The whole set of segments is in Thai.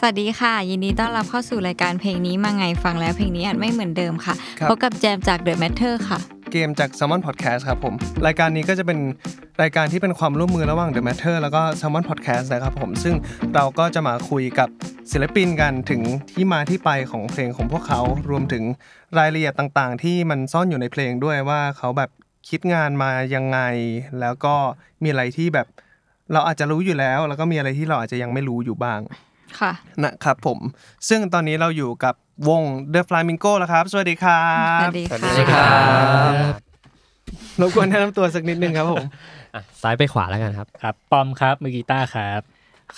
สวัสดีค่ะยินดีต้อนรับเข้าสู่รายการเพลงนี้มาไงฟังแล้วเพลงนี้อาจไม่เหมือนเดิมค่ะคพบกับแจมจาก The Matter ค่ะ เกมจาก s ซอนพอดแคสต์ครับผมรายการนี้ก็จะเป็นรายการที่เป็นความร่วมมือระหว่าง The Matter แล้วก็ s ซอนพอดแคสต์นะครับผมซึ่งเราก็จะมาคุยกับศิลปินกันถึงที่มาที่ไปของเพลงของพวกเขารวมถึงรายละเอียดต่าง ๆ ที่มันซ่อนอยู่ในเพลงด้วยว่าเขาแบบคิดงานมายังไง แล้วก็มีอะไรที่แบบ เราอาจจะรู้อยู่แล้ว แล้วก็มีอะไรที่เราอาจจะยังไม่รู้อยู่บ้างค่ะ นะครับผม ซึ่งตอนนี้เราอยู่กับวง The Flamingo แล้วครับ สวัสดีครับ สวัสดีครับรบกวนแนะนำตัวสักนิดนึงครับผมซ้ายไปขวาแล้วกันครับ ครับปอมครับมือกีตาร์ครับ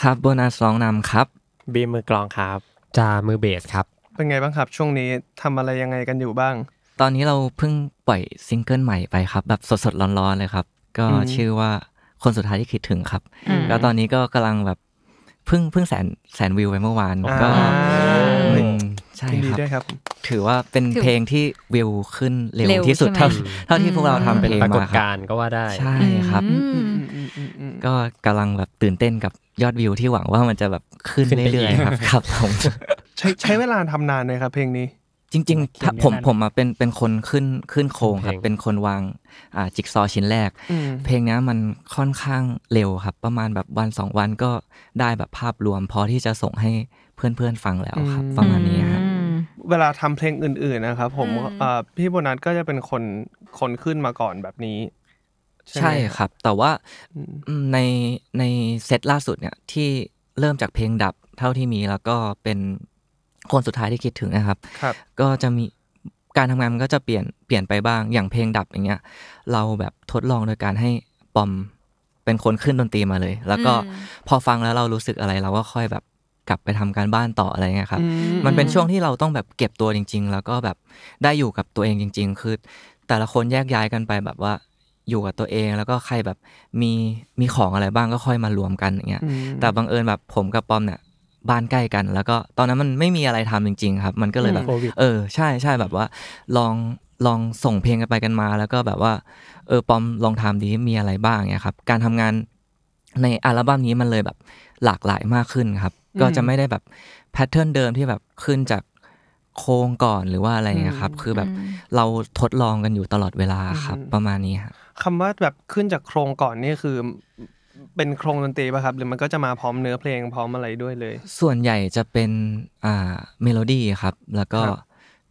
ครับโบนัสร้องนำครับ บีมมือกลองครับ จามือเบส ครับ เป็นไงบ้างครับ ช่วงนี้ทำอะไรยังไงกันอยู่บ้าง ตอนนี้เราเพิ่งปล่อยซิงเกิลใหม่ไปครับแบบสดๆร้อนๆเลยครับก็ชื่อว่าคนสุดท้ายที่คิดถึงครับ แล้วตอนนี้ก็กำลังแบบเพิ่งเพิ่งแสนแสนวิวไปเมื่อวานก็ใช่ครับ ถือว่าเป็นเพลงที่วิวขึ้นเร็วที่สุด เท่าเท่าที่พวกเราทำเป็นปรากฏการณ์ก็ว่าได้ใช่ครับ ก็กำลังแบบตื่นเต้นกับยอดวิวที่หวังว่ามันจะแบบขึ้นเรื่อยๆ ครับครับผมใช้ใช้เวลาทำนานเลยครับเพลงนี้จริงๆถ้าผมผมมาเป็นเป็นคนขึ้นขึ้นโครงครับเป็นคนวางอ่าจิกซอชิ้นแรก เพลงนี้มันค่อนข้างเร็วครับ ประมาณแบบวันสองวันก็ได้แบบภาพรวมพอที่จะส่งให้เพื่อนๆ ฟังแล้วครับประมาณนี้ครับเวลาทำเพลงอื่นๆนะครับ ผมพี่โบนัสก็จะเป็นคนคนขึ้นมาก่อนแบบนี้ ใช่ครับ แต่ว่าในในเซตล่าสุดเนี่ยที่เริ่มจากเพลงดับเท่าที่มีแล้วก็เป็นคนสุดท้ายที่คิดถึงนะครับ ก็จะมีการทำงานมันก็จะเปลี่ยนเปลี่ยนไปบ้างอย่างเพลงดับอย่างเงี้ยเราแบบทดลองโดยการให้ปอมเป็นคนขึ้นดนตรีมาเลย แล้วก็พอฟังแล้วเรารู้สึกอะไรเราก็ค่อยแบบกลับไปทำการบ้านต่ออะไรเงี้ยครับ มันเป็นช่วงที่เราต้องแบบเก็บตัวจริง ๆ แล้วก็แบบได้อยู่กับตัวเองจริง ๆ คือแต่ละคนแยกย้ายกันไปแบบว่าอยู่กับตัวเองแล้วก็ใครแบบมีมีของอะไรบ้างก็ค่อยมารวมกันอย่างเงี้ยแต่บังเอิญแบบผมกับปอมเนี่ยบ้านใกล้กันแล้วก็ตอนนั้นมันไม่มีอะไรทำจริง ๆ ครับ มันก็เลยแบบเออใช่ใช่แบบว่าลองลองส่งเพลงกันไปกันมา แล้วก็แบบว่า เออปอมลองทำดีมีอะไรบ้างเนี่ยครับ การทำงานในอัลบั้มนี้มันเลยแบบหลากหลายมากขึ้นครับ ก็จะไม่ได้แบบแพทเทิร์นเดิมที่แบบขึ้นจากโค้งก่อนหรือว่าอะไรเงี้ยครับ คือแบบเราทดลองกันอยู่ตลอดเวลาครับประมาณนี้ครับคำว่าแบบขึ้นจากโครงก่อนนี่คือเป็นโครงดนตรีป่ะครับ หรือมันก็จะมาพร้อมเนื้อเพลงพร้อมอะไรด้วยเลย ส่วนใหญ่จะเป็นอ่าเมโลดี้ครับ แล้วก็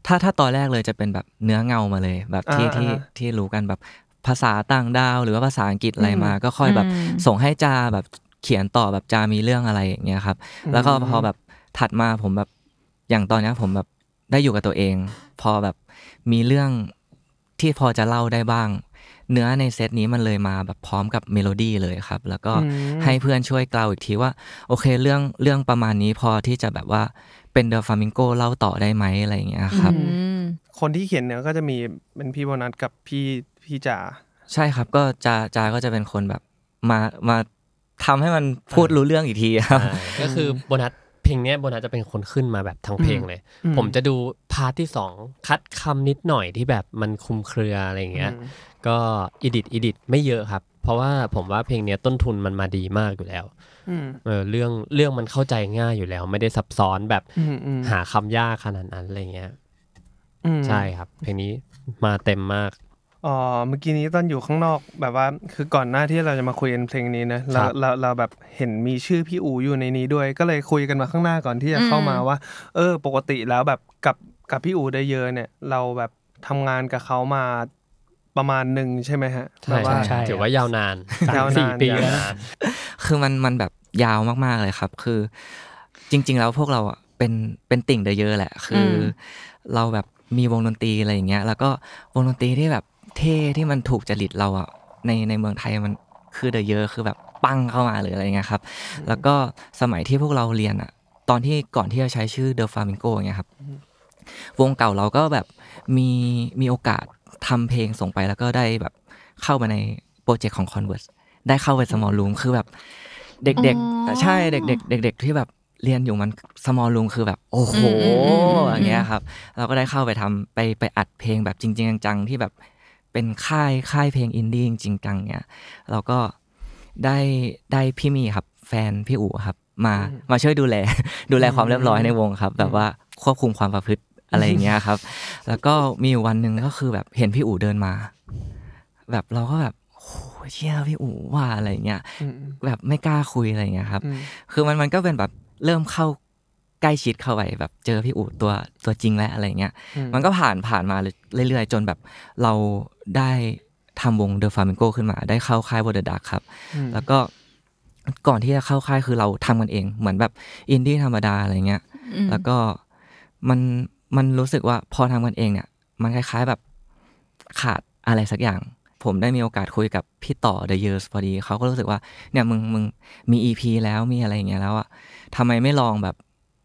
ถ้าถ้าตอนแรกเลยจะเป็นแบบเนื้อเงามาเลย แบบที่ที่ที่รู้กันแบบภาษาต่างดาว หรือว่าภาษาอังกฤษอะไรมาก็ค่อยแบบส่งให้จาแบบเขียนต่อแบบจามีเรื่องอะไรอย่างเงี้ยครับแล้วก็พอแบบถัดมาผมแบบอย่างตอนนี้ผมแบบได้อยู่กับตัวเอง พอแบบมีเรื่องที่พอจะเล่าได้บ้างเนื้อในเซตนี้มันเลยมาแบบพร้อมกับเมโลดี้เลยครับ แล้วก็ให้เพื่อนช่วยกล่าวอีกทีว่า โอเคเรื่องเรื่องประมาณนี้พอที่จะแบบว่าเป็นเดอะฟามิงโกเล่าต่อได้ไหมอะไรอย่างเงี้ยครับคนที่เขียนเนื้อก็จะมีเป็นพี่โบนัสกับพี่พี่จ่าใช่ครับก็จ่าจ่าก็จะเป็นคนแบบมามาทำให้มันพูดรู้เรื่องอีกทีครับก็คือโบนัสเพลงนี้โบนัสจะเป็นคนขึ้นมาแบบทั้งเพลงเลย ผมจะดูพาร์ทที่สองคัดคำนิดหน่อยที่แบบมันคุมเครืออะไรอย่างเงี้ยก็อิดิตอิดิตไม่เยอะครับ เพราะว่าผมว่าเพลงนี้ต้นทุนมันมาดีมากอยู่แล้วเเรื่องเรื่องมันเข้าใจง่ายอยู่แล้วไม่ได้ซับซ้อนแบบหาคำยากขนาดนั้นอะไรเงี้ยใช่ครับ เพลงนี้มาเต็มมากอ๋อเมื่อกี้นี้ตอนอยู่ข้างนอกแบบว่า คือก่อนหน้าที่เราจะมาคุยกันเพลงนี้นะเราเราเราแบบเห็นมีชื่อพี่อูอยู่ในนี้ด้วยก็เลยคุยกันมาข้างหน้าก่อนที่จะเข้ามาว่า เออ ปกติแล้วแบบกับกับพี่อู ได้เยอะเนี่ย เราแบบทำงานกับเขามาประมาณหนึ่งใช่ไหมฮะใชว่าใช่ถือว่ายาวนานยาวสี่ปีแล้วคือมันมันแบบยาวมากๆเลยครับ คือจริงๆแล้วพวกเราอ่ะเป็นเป็นติ่งเดเยอะแหละ คือเราแบบมีวงดนตรีอะไรอย่างเงี้ย แล้วก็วงดนตรีที่แบบเท่ที่มันถูกจริตเราอ่ะในในเมืองไทยมันคือเดยเยอะคือแบบปังเข้ามาหรืออะไรเงี้ยครับ แล้วก็สมัยที่พวกเราเรียนอ่ะ ตอนที่ก่อนที่จะใช้ชื่อเดอะฟาร์มิงโกเงี้ยครับวงเก่าเราก็แบบมีมีโอกาสทำเพลงส่งไปแล้วก็ได้แบบเข้ามาในโปรเจกต์ของ Converse ได้เข้าไปสมอลลูมคือแบบ เด็ก ๆ ใช่เด็กๆเด็กๆที่แบบเรียนอยู่มันสมอลลูมคือแบบโอ้โหอย่างเงี้ยครับ เราก็ได้เข้าไปทำไปไปอัดเพลงแบบจริง ๆจังๆที่แบบเป็นค่ายค่ายเพลงอินดี้จริงจังเนี่ยเราก็ได้ได้พี่มีครับแฟนพี่อู๋ครับมา มาช่วยดูแล ดูแลความเรียบร้อยในวงครับ แบบว่าควบคุมความประพฤติอะไรอย่างเงี้ยครับ แล้วก็มีวันหนึ่งก็คือแบบเห็นพี่อู๋เดินมา แบบเราก็แบบโอ้เชี่ยพี่อู๋ว่าอะไรเงี้ย แบบไม่กล้าคุยอะไรเงี้ยครับ คือมันมันก็เป็นแบบเริ่มเข้าใกล้ชิดเข้าไปแบบ เจอพี่อู๋ตัวตัวจริงแล้วอะไรเงี้ย มันก็ผ่านผ่านมาเรื่อย ๆ จนแบบเราได้ทำวงเดอะฟาร์มิงโกขึ้นมา ได้เข้าค่ายวอเดอร์ดักครับ แล้วก็ก่อนที่จะเข้าค่าย คือเราทำกันเอง เหมือนแบบ อินดี้ธรรมดาอะไรเงี้ย แล้วก็มันมันรู้สึกว่าพอทำกันเองเนี่ยมันคล้าย ๆแบบขาดอะไรสักอย่าง ผมได้มีโอกาสคุยกับพี่ต่อ The Years พอดีเขาก็รู้สึกว่าเนี่ยมึง มึงมี EP แล้วมีอะไรอย่างเงี้ยแล้วอะทำไมไม่ลองแบบ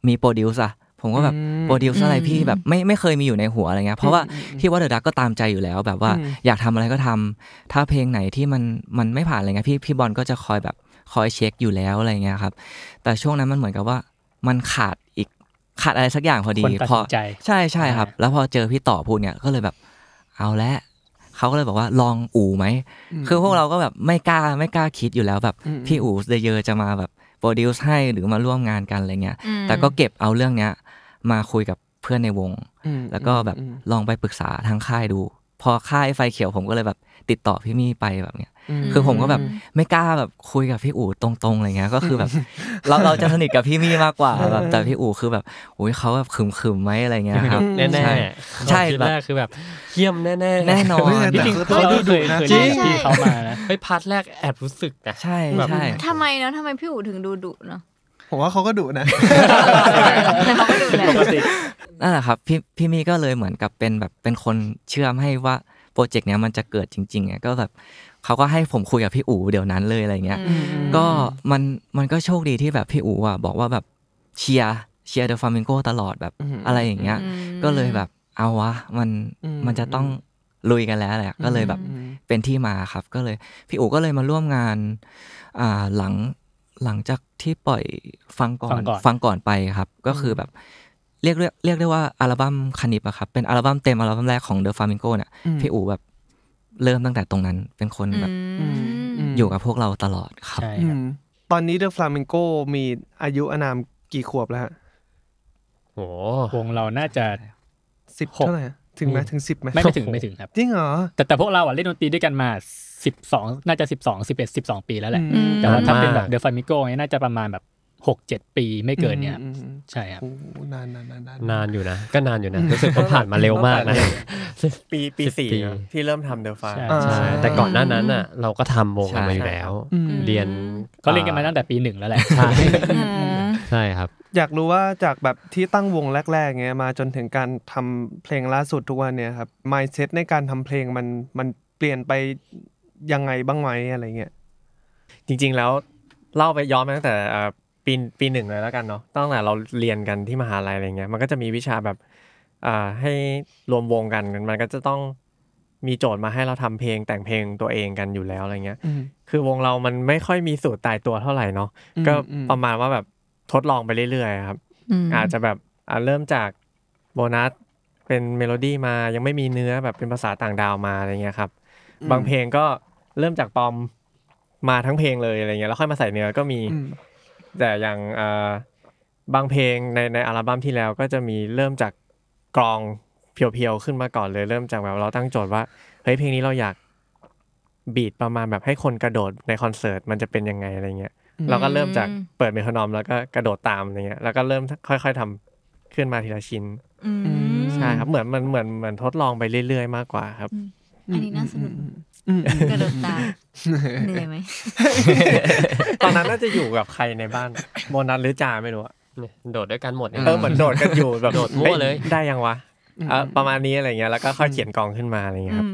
มีโปรดิวซ์อะผมก็แบบโปรดิวซ์อะไรพี่แบบไม่ไม่เคยมีอยู่ในหัวอะไรเงี้ย เพราะว่าที่ว่าเดอะดักก็ตามใจอยู่แล้วแบบว่า อยากทำอะไรก็ทำ ถ้าเพลงไหนที่มันมันไม่ผ่านอะไรเงี้ยพี่พี่บอลก็จะคอยแบบคอยเช็คอยู่แล้วอะไรเงี้ยครับแต่ช่วงนั้นมันเหมือนกับว่ามันขาดขาดอะไรสักอย่างพอดีพอใช่ใช่ครับ แล้วพอเจอพี่ต่อพูดเนี่ยก็เลยแบบเอาละเขาก็เลยบอกว่าลองอู่ไหมคือพวกเราก็แบบไม่กล้าไม่กล้าคิดอยู่แล้วแบบพี่อู่เดเยอจะมาแบบโปรดิวซ์ให้หรือมาร่วมงานกันอะไรเงี้ยแต่ก็เก็บเอาเรื่องเนี้ยมาคุยกับเพื่อนในวงแล้วก็แบบลองไปปรึกษาทางค่ายดู พอค่ายไฟเขียวผมก็เลยแบบติดต่อพี่มี่ไปแบบเนี้ยคือผมก็แบบไม่กล้าแบบคุยกับพี่อู๋ตรงๆอะไรเงี้ยก็คือแบบ เราเราจะสนิทกับพี่มี่มากกว่าแบบแต่พี่อู๋คือแบบอุ้ยเขาแบบขึมขึมไหมอะไรเงี้ยครับแน่ใช่แบบคือแบบเยี่ยมแน่แน่แน่นอนจริงเขาดูดุนะจริงี่เขามา้วไปพาร์ทแรกแอบรู้สึกนะใช่ใช่ทำไมเนาะทำไมพี่อู๋ถึงดูดุเนาะผมว่าเขาก็ดุนะเขาก็ดุแหละนั่นแหละครับ พี่พี่มี่ก็เลยเหมือนกับเป็นแบบเป็นคนเชื่อมให้ว่า โปรเจกต์เนี้ยมันจะเกิดจริงๆไงก็แบบเขาก็ให้ผมคุยกับพี่อู๋เดี๋ยวนั้นเลยอะไรเงี้ย ก็มันมันก็โชคดีที่แบบพี่อู๋อ่ะบอกว่าแบบ เชียร์เชียร์เดอะฟามิงโกตลอดแบบอะไรอย่างเงี้ย ก็เลยแบบเอาวะมันมันจะต้องลุยกันแล้วแหละก็เลยแบบเป็นที่มาครับ ก็เลยพี่อู๋ก็เลยมาร่วมงานอ่าหลังหลังจากที่ปล่อยฟังก่อนฟังก่อนไปครับ ก็คือแบบ เรียกเรียกเรียกได้ว่าอัลบั้มคานิบอะครับเป็นอัลบั้มเต็มอัลบั้มแรกของเดอะฟามิงโกเนี่ยพี่อู๋แบบเริ่มตั้งแต่ตรงนั้นเป็นคนแบบ อยู่กับพวกเราตลอดครับตอนนี้เดอะฟลามิงโกมีอายุอนามกี่ขวบแล้วฮะโห วงเราน่าจะสิบเท่าไหร่ ถึงไหมถึงสิบไหมไม่ถึง ไม่ถึงครับ จริงเหรอแต่แต่พวกเราอ่ะเล่นดนตรีด้วยกันมาสิบสองน่าจะสิบสองสิบเอ็ดสิบสองปีแล้วแหละแต่ว่าถ้าเป็นแบบเดอะฟลามิงโกเนี่ยน่าจะประมาณแบบหกเจ็ดปีไม่เกินเนี่ยใช่ครับนานนานนานนานอยู่นะก็นานอยู่นะรู้สึกว่าผ่านมาเร็วมากนะปีปีสี่ที่เริ่มทำเดลฟาใช่แต่ก่อนหน้านั้นอ่ะเราก็ทำวงกันมาอยู่แล้วเรียนก็เรียนกันมาตั้งแต่ปีหนึ่งแล้วแหละใช่ใช่ครับ อยากรู้ว่าจากแบบที่ตั้งวงแรก ๆเงี้ยมาจนถึงการทำเพลงล่าสุดทุกวันเนี่ยครับ mindset ในการทำเพลงมันมันเปลี่ยนไปยังไงบ้างไหมอะไรเงี้ยจริง ๆแล้วเล่าไปย้อนมาตั้งแต่ปีปีหนึ่งเลยแล้วกันเนาะตั้งแต่เราเรียนกันที่มหาลัยอะไรเงี้ย มันก็จะมีวิชาแบบอ่าให้รวมวงกัน มันก็จะต้องมีโจทย์มาให้เราทำเพลงแต่งเพลงตัวเองกันอยู่แล้วอะไรเงี้ย คือวงเรามันไม่ค่อยมีสูตรตายตัวเท่าไหร่เนาะก็ประมาณว่าแบบทดลองไปเรื่อยๆครับอาจจะแบบเริ่มจากโบนัสเป็นเมโลดี้มายังไม่มีเนื้อแบบเป็นภาษาต่างดาวมาอะไรเงี้ยครับ บางเพลงก็เริ่มจากปอมมาทั้งเพลงเลยอะไรเงี้ยแล้วค่อยมาใส่เนื้อก็มีแต่อย่างบางเพลงในในอัลบั้มที่แล้วก็จะมีเริ่มจากกรองเพียวๆขึ้นมาก่อนเลยเริ่มจากแบบเราตั้งโจทย์ว่าเฮ้ยเพลงนี้เราอยากบีดประมาณแบบให้คนกระโดดในคอนเสิร์ตมันจะเป็นยังไงอะไรเงี้ยเราก็เริ่มจากเปิดเมทานอม แล้วก็กระโดดตามอะไรเงี้ยแล้วก็เริ่มค่อย ๆ ทำขึ้นมาทีละชิ้นใช่ครับเหมือนมันเหมือนเหมือนทดลองไปเรื่อยๆ มากกว่าครับอันนี้น่าสนุกกระโดดตาเหนื่อยไหมตอนนั้นน่าจะอยู่กับใครในบ้านโมนัสหรือจ่าไม่รู้อะโดดด้วยกันหมดเออเหมือนโดดกันอยู่แบบโดดมั่วเลย ได้ยังวะประมาณนี้อะไรเงี้ยแล้วก็ค่อยเขียนกองขึ้นมาอะไรเงี้ยครับ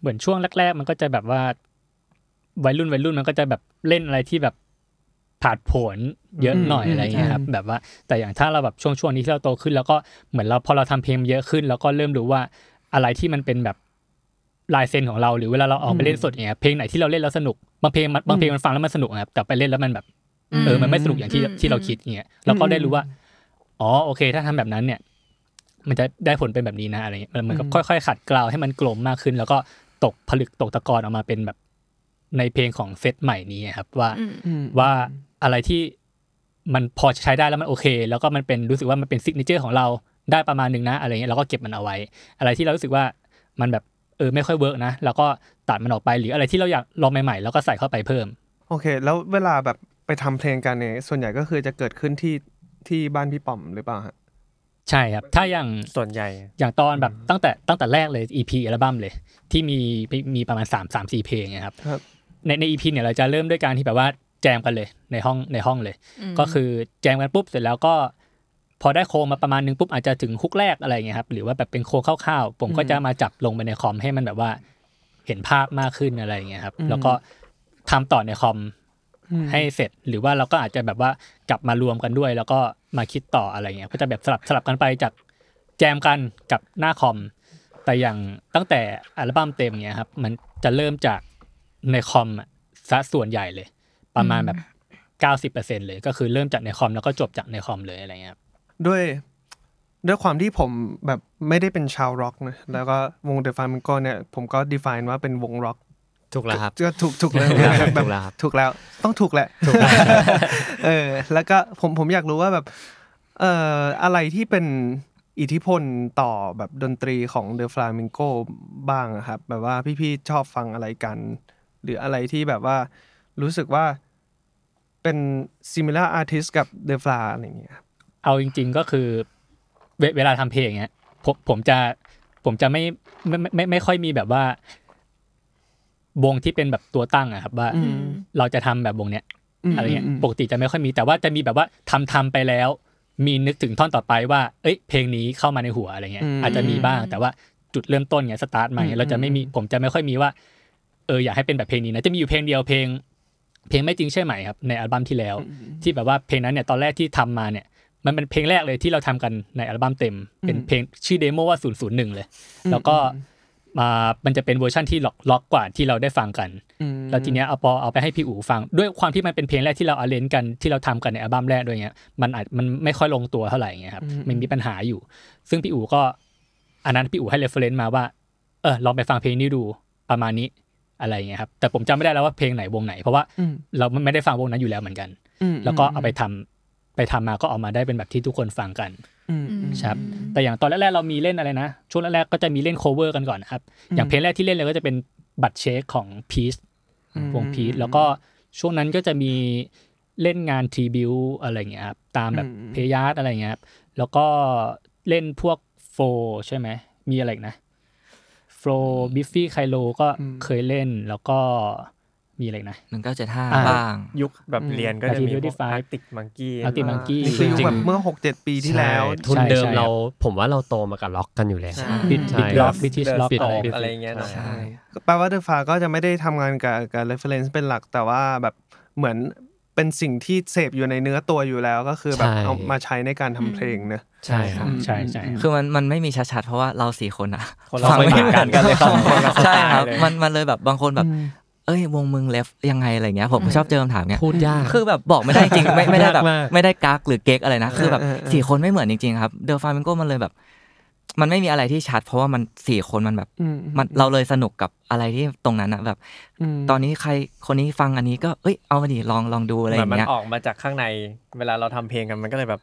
เหมือนช่วงแรกๆ มันก็จะแบบว่าวัยรุ่นวัยรุ่นมันก็จะแบบเล่นอะไรที่แบบผาดผลเยอะหน่อยอะไรเงี้ยครับ แบบว่าแต่อย่างถ้าเราแบบช่วงช่วงนี้ที่เราโตขึ้นแล้วก็เหมือนเราพอเราทำเพลงเยอะขึ้น แล้วก็เริ่มรู้ว่าอะไรที่มันเป็นแบบลายเซ็นของเราหรือเวลาเราออกไปเล่นสดอย่างเงี้ยเพลงไหนที่เราเล่นแล้วสนุก บางเพลงบางเพลงมันฟังแล้วมันสนุกครับ แต่ไปเล่นแล้วมันแบบเออ มันไม่สนุกอย่างที่ที่เราคิดเงี้ยเราก็ได้รู้ว่า อ๋อ โอเค ถ้าทำแบบนั้น เนี่ย มันจะได้ผลเป็นแบบนี้นะอะไรเงี้ย มันก็ค่อยๆขัดเกลาให้มันกลมมากขึ้น แล้วก็ตกผลึกตกตะกอนออกมาเป็นแบบ ในเพลงของเซตใหม่นี้ครับ ว่าว่าอะไรที่มันพอใช้ได้แล้วมันโอเค แล้วก็มันเป็นรู้สึกว่ามันเป็นซิกเนเจอร์ของเราได้ประมาณหนึ่งนะ อะไรเงี้ยเราก็เก็บมันเอาไว้ อะไรที่เรารู้สึกว่ามันแบบอไม่ค่อยเวิร์กนะแล้วก็ตัดมันออกไปหรืออะไรที่เราอยากลองใหม่ๆ แล้วก็ใส่เข้าไปเพิ่ม โอเค แล้วเวลาแบบไปทำเพลงกันเนี่ยส่วนใหญ่ก็คือจะเกิดขึ้นที่ที่บ้านพี่ป๋อมหรือเปล่าฮะใช่ครับถ้าอย่างส่วนใหญ่อย่างตอนแบบตั้งแต่ตั้งแต่แรกเลย EP อัลบั้มเลย ที่มีมีประมาณ3 3 4เพลงนะครับในใน EP เนี่ยเราจะเริ่มด้วยการที่แบบว่าแจมกันเลยในห้องในห้องเลย ก็คือแจมกันปุ๊บเสร็จแล้วก็พอได้โค้งมาประมาณนึงปุ๊บอาจจะถึงฮุกแรกอะไรเงี้ยครับหรือว่าแบบเป็นโค้งคร่าวๆ ผมก็จะมาจับลงไปในคอม ให้มันแบบว่าเห็นภาพมากขึ้นอะไรเงี้ยครับแล้วก็ทำต่อในคอมให้เสร็จ หรือว่าเราก็อาจจะแบบว่ากลับมารวมกันด้วย แล้วก็มาคิดต่ออะไรเงี้ยก็จะแบบสลับสลับกันไปจากแจมกันกับหน้าคอมแต่อย่างตั้งแต่อัลบั้มเต็มเนี้ยครับมันจะเริ่มจากในคอมซะส่วนใหญ่เลย ประมาณแบบเก้าสิบเปอร์เซ็นเลย ก็คือเริ่มจากในคอมแล้วก็จบจากในคอมเลยอะไรเงี้ยครับด้วยด้วยความที่ผมแบบไม่ได้เป็นชาวร็อกนะแล้วก็วงเดอะฟามิงโกเนี่ยผมก็ define ว่าเป็นวงร็อกถูกแล้วครับก็ถูกถูกแล้วแับถูกแล้วต้องถูกแหละถูกเออแล้วก็ผมผมอยากรู้ว่าแบบเอ่ออะไรที่เป็นอิทธิพลต่อแบบดนตรีของเดอะฟลามิงโกบ้างครับแบบว่าพี่ๆชอบฟังอะไรกัน หรืออะไรที่แบบว่า รู้สึกว่าเป็น similar าร์ติสกับเดอะฟลาอะไรอย่างเงี้ยเอาจริงๆก็คือ เวลาทำเพลงเนี้ยผมผมจะผมจะไม่ไม่ไม่ไม่ค่อยมีแบบว่าวงที่เป็นแบบตัวตั้งอะครับว่าเราจะทำแบบวงเนี้ยอะไรเงี้ยปกติจะไม่ค่อยมีแต่ว่าจะมีแบบว่าทำทำไปแล้ว มีนึกถึงท่อนต่อไปว่า เอ้ยเพลงนี้เข้ามาในหัวอะไรเงี้ย อาจจะมีบ้างแต่ว่าจุดเริ่มต้นเนี้ยสตาร์ทใหม่เราจะไม่มีผมจะไม่ค่อยมีว่าเอออยากให้เป็นแบบเพลงนี้นะจะมีอยู่เพลงเดียวเพลง เพลงไม่จริงใช่ไหมครับ ในอัลบั้มที่แล้ว ที่แบบว่าเพลงนั้นเนี่ย ตอนแรกที่ทำมาเนี่ยมันเป็นเพลงแรกเลยที่เราทำกันในอัลบั้มเต็มเป็นเพลงชื่อเดโมว่า0่งเลยแล้วก็มา มันจะเป็นเวอร์ชั่นที่ล็อกล็อกกว่าที่เราได้ฟังกัน แล้วทีเนี้ยเอาพอเอาไปให้พี่อู๋ฟังด้วยความที่มันเป็นเพลงแรกที่เราอาเลนกันที่เราทำกันในอัลบั้มแรกด้วยเงี้ยมันอาจมันไม่ค่อยลงตัวเท่าไหร่เงี้ยครับมันมีปัญหาอยู่ ซึ่งพี่อู๋ก็อันนั้นพี่อู๋ให้เรฟเฟรนซ์มาว่าเออลองไปฟังเพลงนี้ดูประมาณนี้อะไรเงี้ยครับแต่ผมจำไม่ได้แล้วว่าเพลงไหนวงไหนเพราะว่าเราไม่ได้ฟังวงนั้นอยู่แล้วเหมือนกันแล้วก็เอาไปทำไปทำมาก็ออกมาได้เป็นแบบที่ทุกคนฟังกันครับ แต่อย่างตอนแรกๆเรามีเล่นอะไรนะช่วงแรกๆก็จะมีเล่นโคเวอร์กันก่อนครับอย่างเพลงแรกที่เล่นเลยก็จะเป็นบัตรเชคของพีซวงพีซแล้วก็ช่วงนั้นก็จะมีเล่นงานทีบิวอะไรเงี้ยครับตามแบบเพยาร์ดอะไรเงี้ยครับแล้วก็เล่นพวกโฟใช่ไหมมีอะไรนะโฟบิฟฟี่ไคลโลก็เคยเล่นแล้วก็มีอะไรนะหนึ่งเก้าเจ็ดห้าบ้างยุคแบบเรียนก็จะมีพวกอาร์ติกมังกี้อาร์ติกมังกี้คือยุคแบบเมื่อหกเจ็ดปีที่แล้วทุนเดิมเราผมว่าเราโตมากับล็อกกันอยู่แล้วบิดล็อกบิทิล็อกอะไรเงี้ยใช่แปลว่าเดอะฟ้าก็จะไม่ได้ทำงานกับกับเรฟเฟรนซ์เป็นหลักแต่ว่าแบบเหมือนเป็นสิ่งที่เสพอยู่ในเนื้อตัวอยู่แล้วก็คือแบบเอามาใช้ในการทำเพลงเนะใช่ครับใช่ใช่คือมันมันไม่มีชัดๆเพราะว่าเราสี่คนอะฟังไม่เหมือนกันเลยครับใช่ครับมันมันเลยแบบบางคนแบบเอ้ย วงมึงเลฟยังไงอะไรเงี้ยผมชอบเจอคำถามเนี้ยพูดยากคือแบบบอกไม่ได้จริงไม่ไม่ได้แบบ ไม่ได้กักหรือเก๊กอะไรนะ คือแบบสี่คนไม่เหมือนจริงๆ ครับเดอะฟามิงโกมันเลยแบบ มันไม่มีอะไรที่ชัด เพราะว่ามันสี่คนมันแบบมันเราเลยสนุกกับอะไรที่ตรงนั้นนะแบบตอนนี้ใครคนนี้ฟังอันนี้ก็เอ้ยเอามาดิลองลองดูอะไรอย่างเงี้ยมันออกมาจากข้างในเวลาเราทำเพลงกัน มันก็เลยแบบ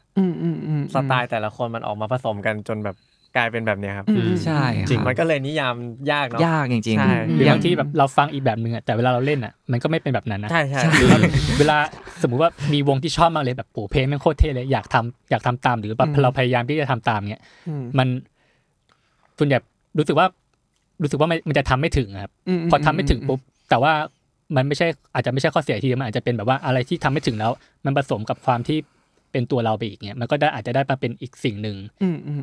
สไตล์แต่ละคนมันออกมาผสมกันจนแบบกลายเป็นแบบเนี้ยครับใช่จริงมันก็เลยนิยามยากเนาะยากจริงๆริงหรืบางที่แบบเราฟังอีกแบบหนึ่งอะแต่เวลาเราเล่นอะมันก็ไม่เป็นแบบนั้นนะใช่ใช่เวลา สมมุติว่ามีวงที่ชอบมากเลยแบบโอ้เพลงมันโคตรเท่เลยอยากทำอยากทำตามหรือแบบเราพยายามที่จะทำตามเนี้ยมันส่วนใหญ่รู้สึกว่ารู้สึกว่ามันจะทำไม่ถึงครับพอทำไม่ถึงปุ๊บ แต่ว่ามันไม่ใช่ อาจจะไม่ใช่ข้อเสียทีมันอาจจะเป็นแบบว่าอะไรที่ทำไม่ถึงแล้วมันผสมกับความที่เป็นตัวเราไปอีกเนี่ยมันก็ได้อาจจะได้มาเป็นอีกสิ่งหนึ่ง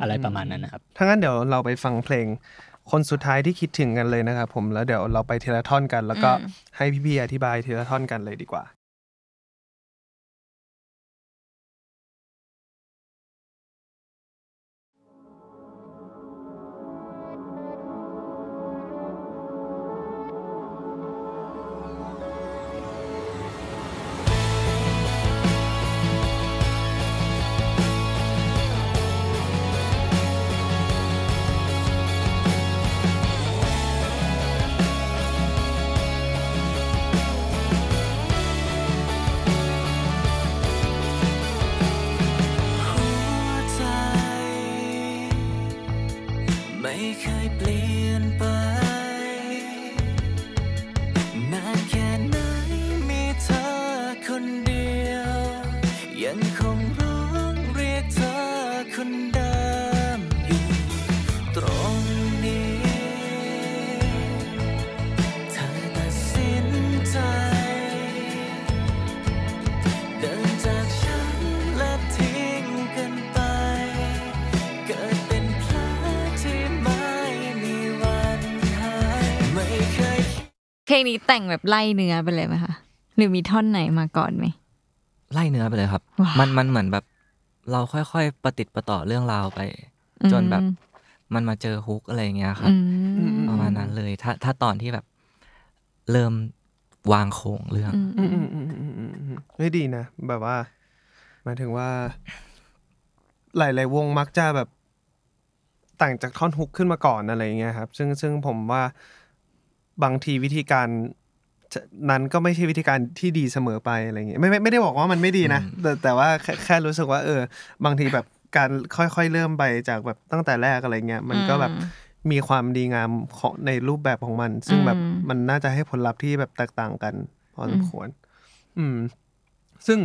อะไรประมาณนั้นนะครับถ้างั้นเดี๋ยวเราไปฟังเพลง คนสุดท้ายที่คิดถึงกันเลยนะครับ ผมแล้วเดี๋ยวเราไปเทเลท่อนกัน แล้วก็ให้พี่ๆอธิบายเทเลท่อนกันเลยดีกว่าไม่เคยเปลี่ยนไปลงนี้แต่งแบบไล่เนื้อไปเลยไหมคะหรือมีท่อนไหนมาก่อนไหมไล่เนื้อไปเลยครับ มันมันเหมือนแบบ เราค่อยๆประติดประต่อเรื่องราวไป จนแบบ มันมาเจอฮุกอะไรเงี้ยครับประมาณนั้น เลยถ้า ถ้าตอนที่แบบ เริ่มวางโครงเรื่องไม่ดีนะแบบว่าหมายถึงว่า หลายๆวงมักจะแบบแต่งจากท่อนฮุกขึ้นมาก่อนอะไรเงี้ยครับซึ่งซึ่งผมว่าบางทีวิธีการนั้นก็ไม่ใช่วิธีการที่ดีเสมอไปอะไรเงี้ยไม่ไม่ไม่ได้บอกว่ามันไม่ดีนะ แต่แต่ว่าแค่แค่รู้สึกว่า เออ บางทีแบบการค่อยๆ เริ่มไปจากแบบตั้งแต่แรกอะไรเงี้ยมันก็แบบมีความดีงามของในรูปแบบของมัน ซึ่งแบบมันน่าจะให้ผลลัพธ์ที่แบบแตกต่างกันพอสมควร อืมซึ่ง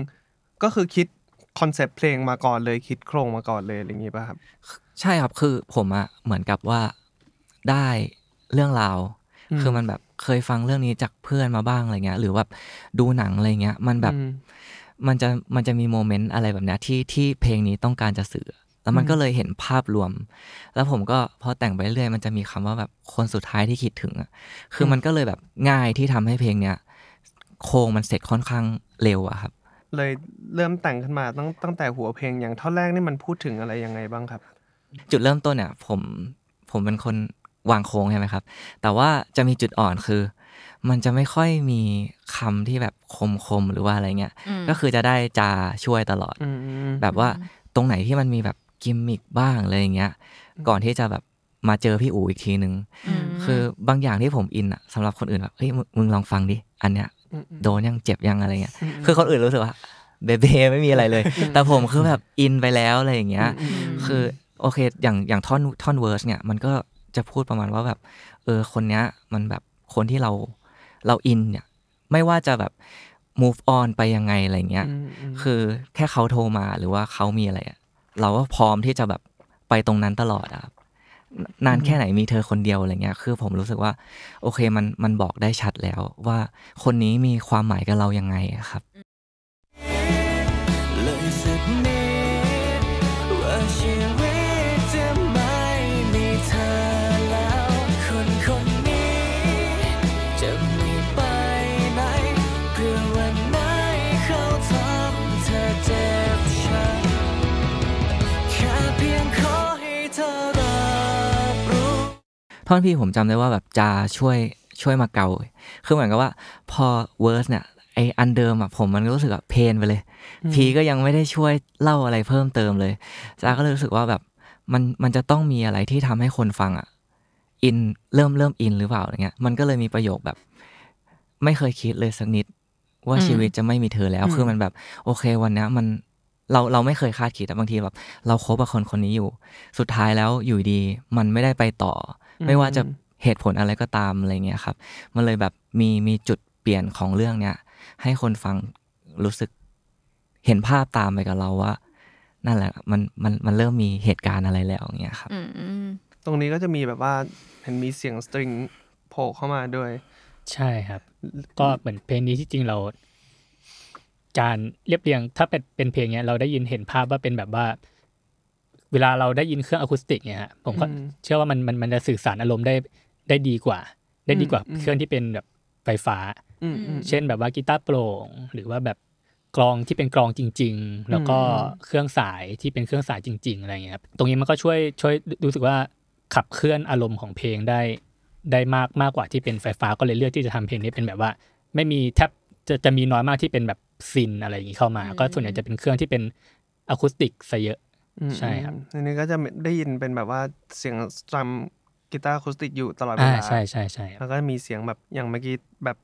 ก็คือคิดคอนเซปต์เพลงมาก่อนเลยคิดโครงมาก่อนเลยอะไรเงี้ยป่ะครับใช่ครับคือผมอะเหมือนกับว่าได้เรื่องราวคือมันแบบเคยฟังเรื่องนี้จากเพื่อนมาบ้างอะไรเงี้ย หรือแบบดูหนังอะไรเงี้ยมันแบบมันจะมันจะมีโมเมนต์อะไรแบบนี้ที่ที่เพลงนี้ต้องการจะสื่อแล้วมันก็เลยเห็นภาพรวม แล้วผมก็พอแต่งไปเรื่อยมันจะมีคำว่าแบบคนสุดท้ายที่คิดถึงอ่ะคือมันก็เลยแบบง่ายที่ทำให้เพลงเนี้ยโครงมันเสร็จค่อนข้างเร็วอะครับ เลยเริ่มแต่งขึ้นมาตั้งตั้งแต่หัวเพลงอย่างท่อนแรกนี่มันพูดถึงอะไรยังไงบ้างครับ จุดเริ่มต้นเนี่ยผมผมเป็นคนวางโค้งใช่ไหมครับ แต่ว่าจะมีจุดอ่อนคือ มันจะไม่ค่อยมีคำที่แบบคมๆหรือว่าอะไรเงี้ย ก็คือจะได้จาช่วยตลอดแบบว่าตรงไหนที่มันมีแบบกิมมิกบ้างอะไรเงี้ย ก่อนที่จะแบบมาเจอพี่อู๋อีกทีนึงคือบางอย่างที่ผมอินอะสำหรับคนอื่นแบบเฮ้ยมึงลองฟังดิอันเนี้ยโดนยังเจ็บยังอะไรเงี้ย คือคนอื่นรู้สึกว่าเบเบไม่มีอะไรเลย แต่ผมคือแบบอินไปแล้วอะไรอย่างเงี้ย คือโอเคอย่างอย่างท่อนท่อนเวิร์สเนี่ยมันก็จะพูดประมาณว่าแบบ เออคนเนี้ย มันแบบคนที่เราเราอินเนี่ย ไม่ว่าจะแบบ move on ไปยังไงอะไรเงี้ยคือแค่เขาโทรมาหรือว่าเขามีอะไรเราก็พร้อมที่จะแบบไปตรงนั้นตลอดครับนานแค่ไหนมีเธอคนเดียวอะไรเงี้ยคือผมรู้สึกว่าโอเคมันมันบอกได้ชัดแล้วว่าคนนี้มีความหมายกับเรายังไงครับท่อนพี่ผมจำได้ว่าแบบจาช่วยช่วยมาเกาคือเหมือนกับว่าพอเวิร์สเนี่ยไออันเดิมอะผมมันรู้สึกแบบเพนไปเลย พีก็ยังไม่ได้ช่วยเล่าอะไรเพิ่มเติมเลยจา ก็เลยรู้สึกว่าแบบมันมันจะต้องมีอะไรที่ทำให้คนฟังอ่ะอินเริ่มเริ่มอินหรือเปล่าอะไรเงี้ยมันก็เลยมีประโยคแบบ ไม่เคยคิดเลยสักนิดว่าชีวิตจะไม่มีเธอแล้วคือมันแบบ โอเควันนี้มันเราเราไม่เคยคาดคิดแต่บางทีแบบ เราคบกับคนคนนี้อยู่ สุดท้ายแล้วอยู่ดี มันไม่ได้ไปต่อไม่ว่าจะเหตุผลอะไรก็ตามอะไรเงี้ยครับ มันเลยแบบมีมีจุดเปลี่ยนของเรื่องเนี้ยให้คนฟังรู้สึกเห็นภาพตามไปกับเราว่า นั่นแหละมันมันมันเริ่มมีเหตุการณ์อะไรแล้วเงี้ยครับตรงนี้ก็จะมีแบบว่าเห็นมีเสียงสตริงโผล่เข้ามาด้วยใช่ครับ ก็เหมือนเพลงนี้ที่จริงเราการเรียบเรียง ถ้าเป็นเป็นเพลงเนี้ยเราได้ยินเห็นภาพว่าเป็นแบบว่าเวลาเราได้ยินเครื่องอะคูสติกเนี่ยฮะผมก็เชื่อว่ามันมันมันจะสื่อสารอารมณ์ได้ได้ดีกว่า ได้ดีกว่าเครื่องที่เป็นแบบไฟฟ้า เช่นแบบว่ากีตาร์โปร่งหรือว่าแบบ กลองที่เป็นกลองจริง ๆ แล้วก็เครื่องสายที่เป็นเครื่องสายจริง ๆอะไรเงี้ยครับ ตรงนี้มันก็ช่วยช่วยรู้สึกว่าขับเคลื่อนอารมณ์ของเพลงได้ ได้มากมากกว่าที่เป็นไฟฟ้าก็เลยเลือกที่จะทำเพลงนี้เป็นแบบว่า ไม่มีแทบจะจะมีน้อยมากที่เป็นแบบซินอะไรอย่างนี้เข้ามา ก็ส่วนใหญ่จะเป็นเครื่องที่เป็นอะคูสติกซะเยอะใช่ครับอันนี้ก็จะได้ยินเป็นแบบว่าเสียงซัมกีตาร์คูสติกอยู่ตลอดเวลาใช่ใช่ใช่แล้วก็มีเสียงแบบอย่างเมื่อกี้แบบ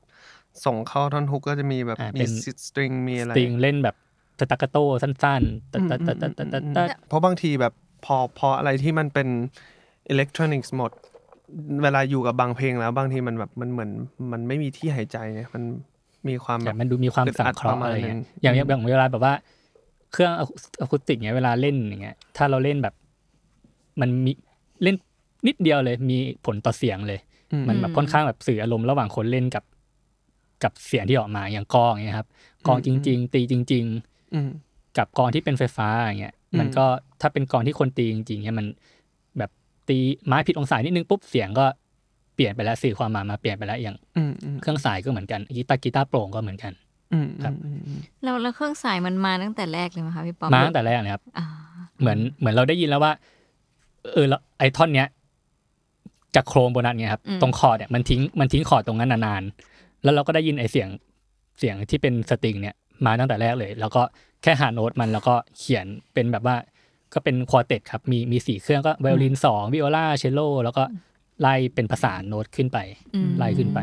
ส่งเข้าท่อนฮุกก็จะมีแบบ มีสตริงมีอะไรสตริงเล่นแบบตะกาโต้สั้นๆตตตตตเพราะบางทีแบบพอพออะไรที่มันเป็นอิเล็กทรอนิกส์หมดเวลาอยู่กับบางเพลงแล้วบางทีมันแบบมันเหมือน มันไม่มีที่หายใจเนี่ยมันมีความแบบมันดูมีความสั่นคลอะอะไร อย่างอย่างเวลาแบบว่าเครื่องอะคูสติกเนี้ย เวลาเล่นอย่างเงี้ยถ้าเราเล่นแบบ มันมีเล่นนิดเดียวเลย มีผลต่อเสียงเลย มันแบบค่อนข้างแบบสื่ออารมณ์ระหว่างคนเล่นกับ กับเสียงที่ออกมาอย่างกองเงี้ยครับ กองจริง ๆ ตีจริงๆกับกองที่เป็นไฟฟ้าอย่างเงี้ยมันก็ถ้าเป็นกองที่คนตีจริงๆเนี่ยมัน แบบตีไม้ผิดองศานิดนึงปุ๊บเสียงก็เปลี่ยนไปแล้ว สื่อความหมายมาเปลี่ยนไปแล้วอย่างเครื่องสายก็เหมือนกันกีตาร์กีตาร์โปร่งก็เหมือนกันครับเราเราเครื่องสายมันมาตั้งแต่แรกเลยไหมคะพี่ป๊อปมาตั้งแต่แรกเลยครับเหมือนเหมือนเราได้ยินแล้วว่า เออไอท่อนเนี้ย จากโครงโบนัสเนี่ยครับตรงคอเนี่ยมันทิ้งมันทิ้งคอตรงนั้นนานๆแล้วเราก็ได้ยินไอเสียงเสียงที่เป็นสตริงเนี่ย มาตั้งแต่แรกเลย แล้วก็แค่หาโน้ตมันแล้วก็เขียนเป็นแบบว่า ก็เป็นคอเต็ดครับมีมีสี่เครื่องก็ไวโอลินสองวิโอลาเชลโลแล้วก็ไล่เป็นภาษาโน้ตขึ้นไปไล่ขึ้นไป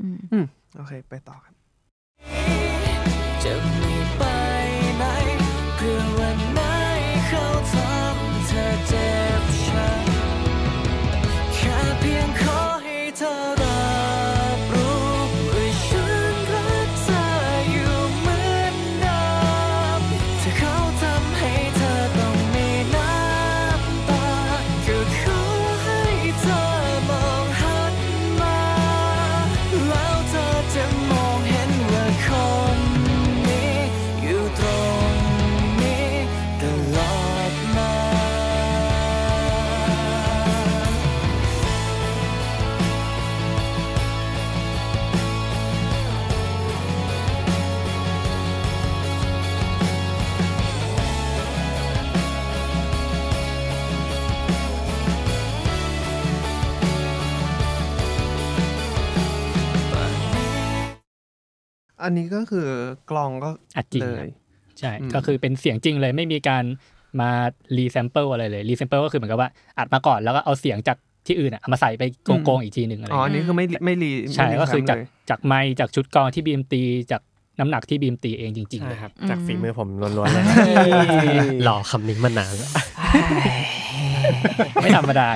อืม โอเค ไปต่อครับจะไม่ไปไหนเพื่อวันไหนเขาทำเธอเจ็บช้ำแค่เพียงขออันนี้ก็คือกลองก็อัดจริงเลย ใช่ ก็คือเป็นเสียงจริงเลย ไม่มีการมารีแซมเปิลอะไรเลยรีแซมเปิลก็คือเหมือนกับว่า อัดมาก่อนแล้วก็เอาเสียงจากที่อื่นเอามาใส่ไปโกงๆ อีกทีหนึ่งอะไรอ๋อนี่คือไม่ไม่รีใช่ ก็คือจากจากไม้จากชุดกองที่บีมตีจากน้ำหนักที่บีมตีเองจริงๆเลยครับ จากฝีมือผมล้วนๆเลยหล่อคำนี้มานานไม่ธรรมดา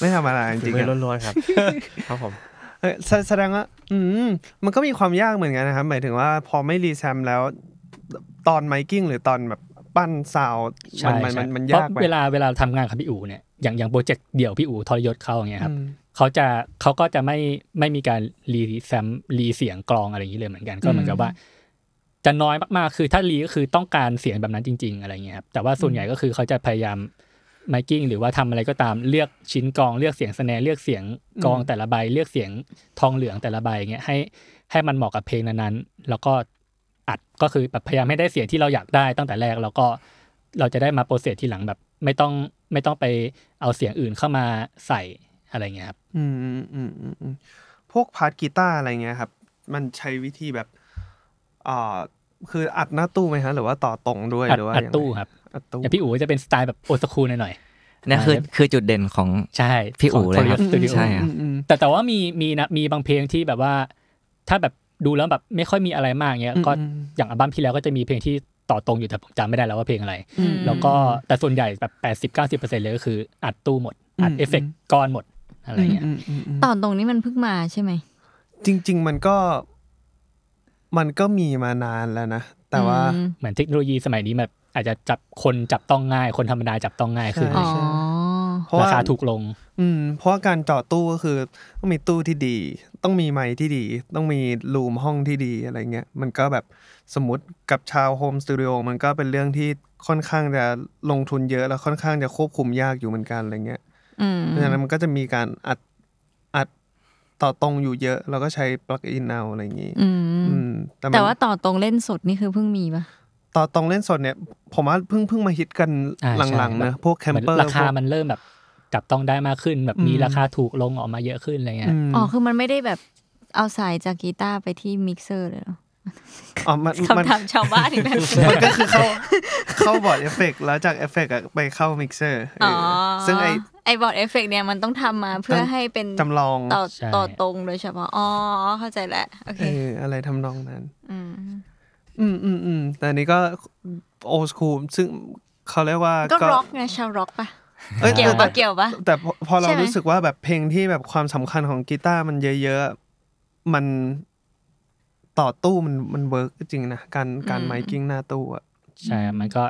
ไม่ธรรมดาจริงๆล้วนๆครับครับผม แสดงว่าอืมมันก็มีความยากเหมือนกันนะครับหมายถึงว่าพอไม่รีแซมแล้ว ตอนไมกิ้งหรือตอนแบบปั้นซาวมันมันมันยากเวลาเวลาทำงานกับพี่อู๋เนี่ยอย่างอย่างโปรเจกต์เดี่ยวพี่อู๋ทรยศเขาอย่างเงี้ยครับเขาจะเขาก็จะไม่ไม่มีการรีแซมรีเสียงกลองอะไรอย่างเงี้เลยเหมือนกันก็เหมือนกับว่า จะน้อยมากๆคือถ้ารีก็คือต้องการเสียงแบบนั้นจริง ๆอะไรเงี้ยครับแต่ว่าส่วนใหญ่ก็คือเขาจะพยายามไมกิ้งหรือว่าทำอะไรก็ตามเลือกชิ้นกองเลือกเสียงสแนเลือกเสียงกองแต่ละใบเลือกเสียงทองเหลืองแต่ละใบเงี้ยให้ ให้มันเหมาะกับเพลงนั้นๆแล้วก็อัดก็คือแบบพยายามให้ได้เสียงที่เราอยากได้ตั้งแต่แรก แล้วก็เราจะได้มาโปรเซสทีหลังแบบ ไม่ต้องไม่ต้องไปเอาเสียงอื่นเข้ามาใส่อะไรเงี้ยครับอืมอืมอืมอืมพวกพาร์ทกีตาร์อะไรเงี้ยครับ มันใช้วิธีแบบอ่าคืออัดหน้าตู้ไหมฮะหรือว่าต่อตรงด้วยหรือว่าอัดตู้ครับอัดตู้แต่พี่อู๋จะเป็นสไตล์แบบโอสคูลหน่อยนี่คือคือจุดเด่นของใช่ พี่อู๋เลยครับใช่แต่แต่ว่ามีมีนะมีบางเพลงที่แบบว่า ถ้าแบบดูแล้วแบบไม่ค่อยมีอะไรมากเงี้ย ก็อย่างอัลบั้มที่แล้วก็จะมีเพลงที่ต่อตรงอยู่แต่ผมจำไม่ได้แล้วว่าเพลงอะไรแล้วก็แต่ส่วนใหญ่แบบแปดสิบเก้าสิบเปอร์เซ็นเลยก็คืออัดตู้หมดอัดเอฟเฟกต์ก้อนหมด อะไรเงี้ยต่อตรงนี้มันเพิ่งมาใช่ไหมจริง ๆ มันก็มันก็มีมานานแล้วนะแต่ว่าเหมือนเทคโนโลยีสมัยนี้แบบอาจจะจับคนจับต้องง่าย คนธรรมดาจับต้องง่ายขึ้นราคาถูกลง อืมเพราะการเจาะตู้ก็คือต้องมีตู้ที่ดี ต้องมีไม้ที่ดี ต้องมีรูมห้องที่ดีอะไรเงี้ยมันก็แบบสมมติกับชาวโฮมสตูดิโอมันก็เป็นเรื่องที่ค่อนข้างจะลงทุนเยอะแล้วค่อนข้างจะควบคุมยากอยู่เหมือนกันอะไรเงี้ยเพราะฉะนั้นมันก็จะมีการอัดต่อตรงอยู่เยอะเราก็ใช้ปลั๊กอินเอาอะไรอย่างนี้แต่ว่าต่อตรงเล่นสดนี่คือเพิ่งมีปะต่อตรงเล่นสดเนี่ยผมว่าเพิ่งเพิ่งมาฮิตกันหลังๆนะพวกแคมเปอร์ราคามันเริ่มแบบจับต้องได้มากขึ้นแบบมีราคาถูกลงออกมาเยอะขึ้นอะไรเงี้ยอ๋อคือมันไม่ได้แบบเอาสายจากกีตาร์ไปที่มิกเซอร์เลยหรอ๋อมันคำถามชาวบ้านอีกแล้วมันก็คือเข้าเข้าบอร์ดเอฟเฟกแล้วจากเอฟเฟกไปเข้ามิกเซอร์ออ๋ซึ่ง ไอไอบอร์ดเอฟเฟกเนี่ยมันต้องทำมาเพื่อให้เป็นจำลอง ต่อต่อตรงโดยเฉพาะอ๋อ เข้าใจแหละโอเคอะไรทำนองนั้น อืมอืมอืมอแต่นี้ก็โอสคูมซึ่งเขาเรียกว่าก็ร็อกไงชาวร็อกปะเกี่ยวปะเกี่ยวปะแต่พอเรารู้สึกว่าแบบเพลงที่แบบความสำคัญของกีตาร์มันเยอะๆมันต่อตู้มันมันเวิร์กจริงนะการการไมกิ้งหน้าตู้อ่ะใช่ มันก็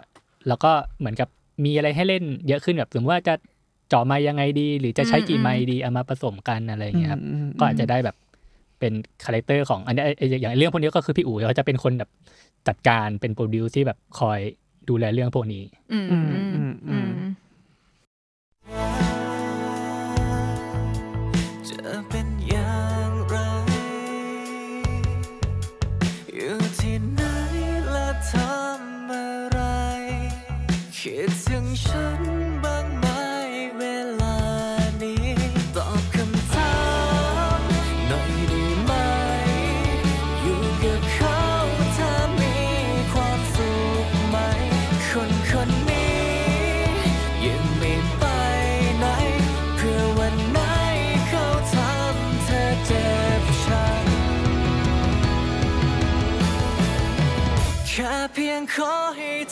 แล้วก็เหมือนกับมีอะไรให้เล่น เยอะขึ้นแบบสมมติว่าจะจ่อไม้ยังไงดี หรือจะใช้กี่ไม้ดีเอามาผสมกันอะไรอย่างเงี้ยครับก็อาจจะได้แบบเป็นคาแรคเตอร์ของอันนี้อย่างเรื่องพวกนี้ก็คือพี่อู๋เขาจะเป็นคนแบบจัดการเป็นโปรดิวที่แบบคอยดูแลเรื่องพวกนี้อืมอืมอืมอยู่ที่ไหนและทำอะไร คิดถึงฉัน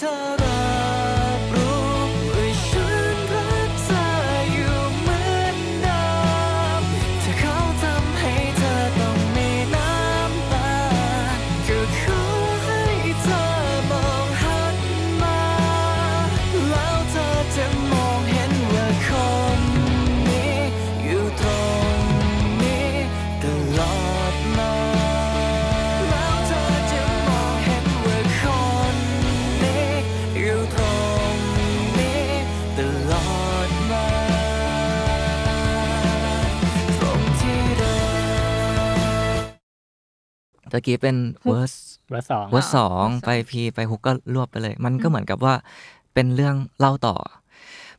Oh. ะกี้เป็นเวอร์สเวอร์สองเวอร์สองไปพีไปฮุกก็รวบไปเลย มันก็เหมือนกับว่า เป็นเรื่องเล่าต่อ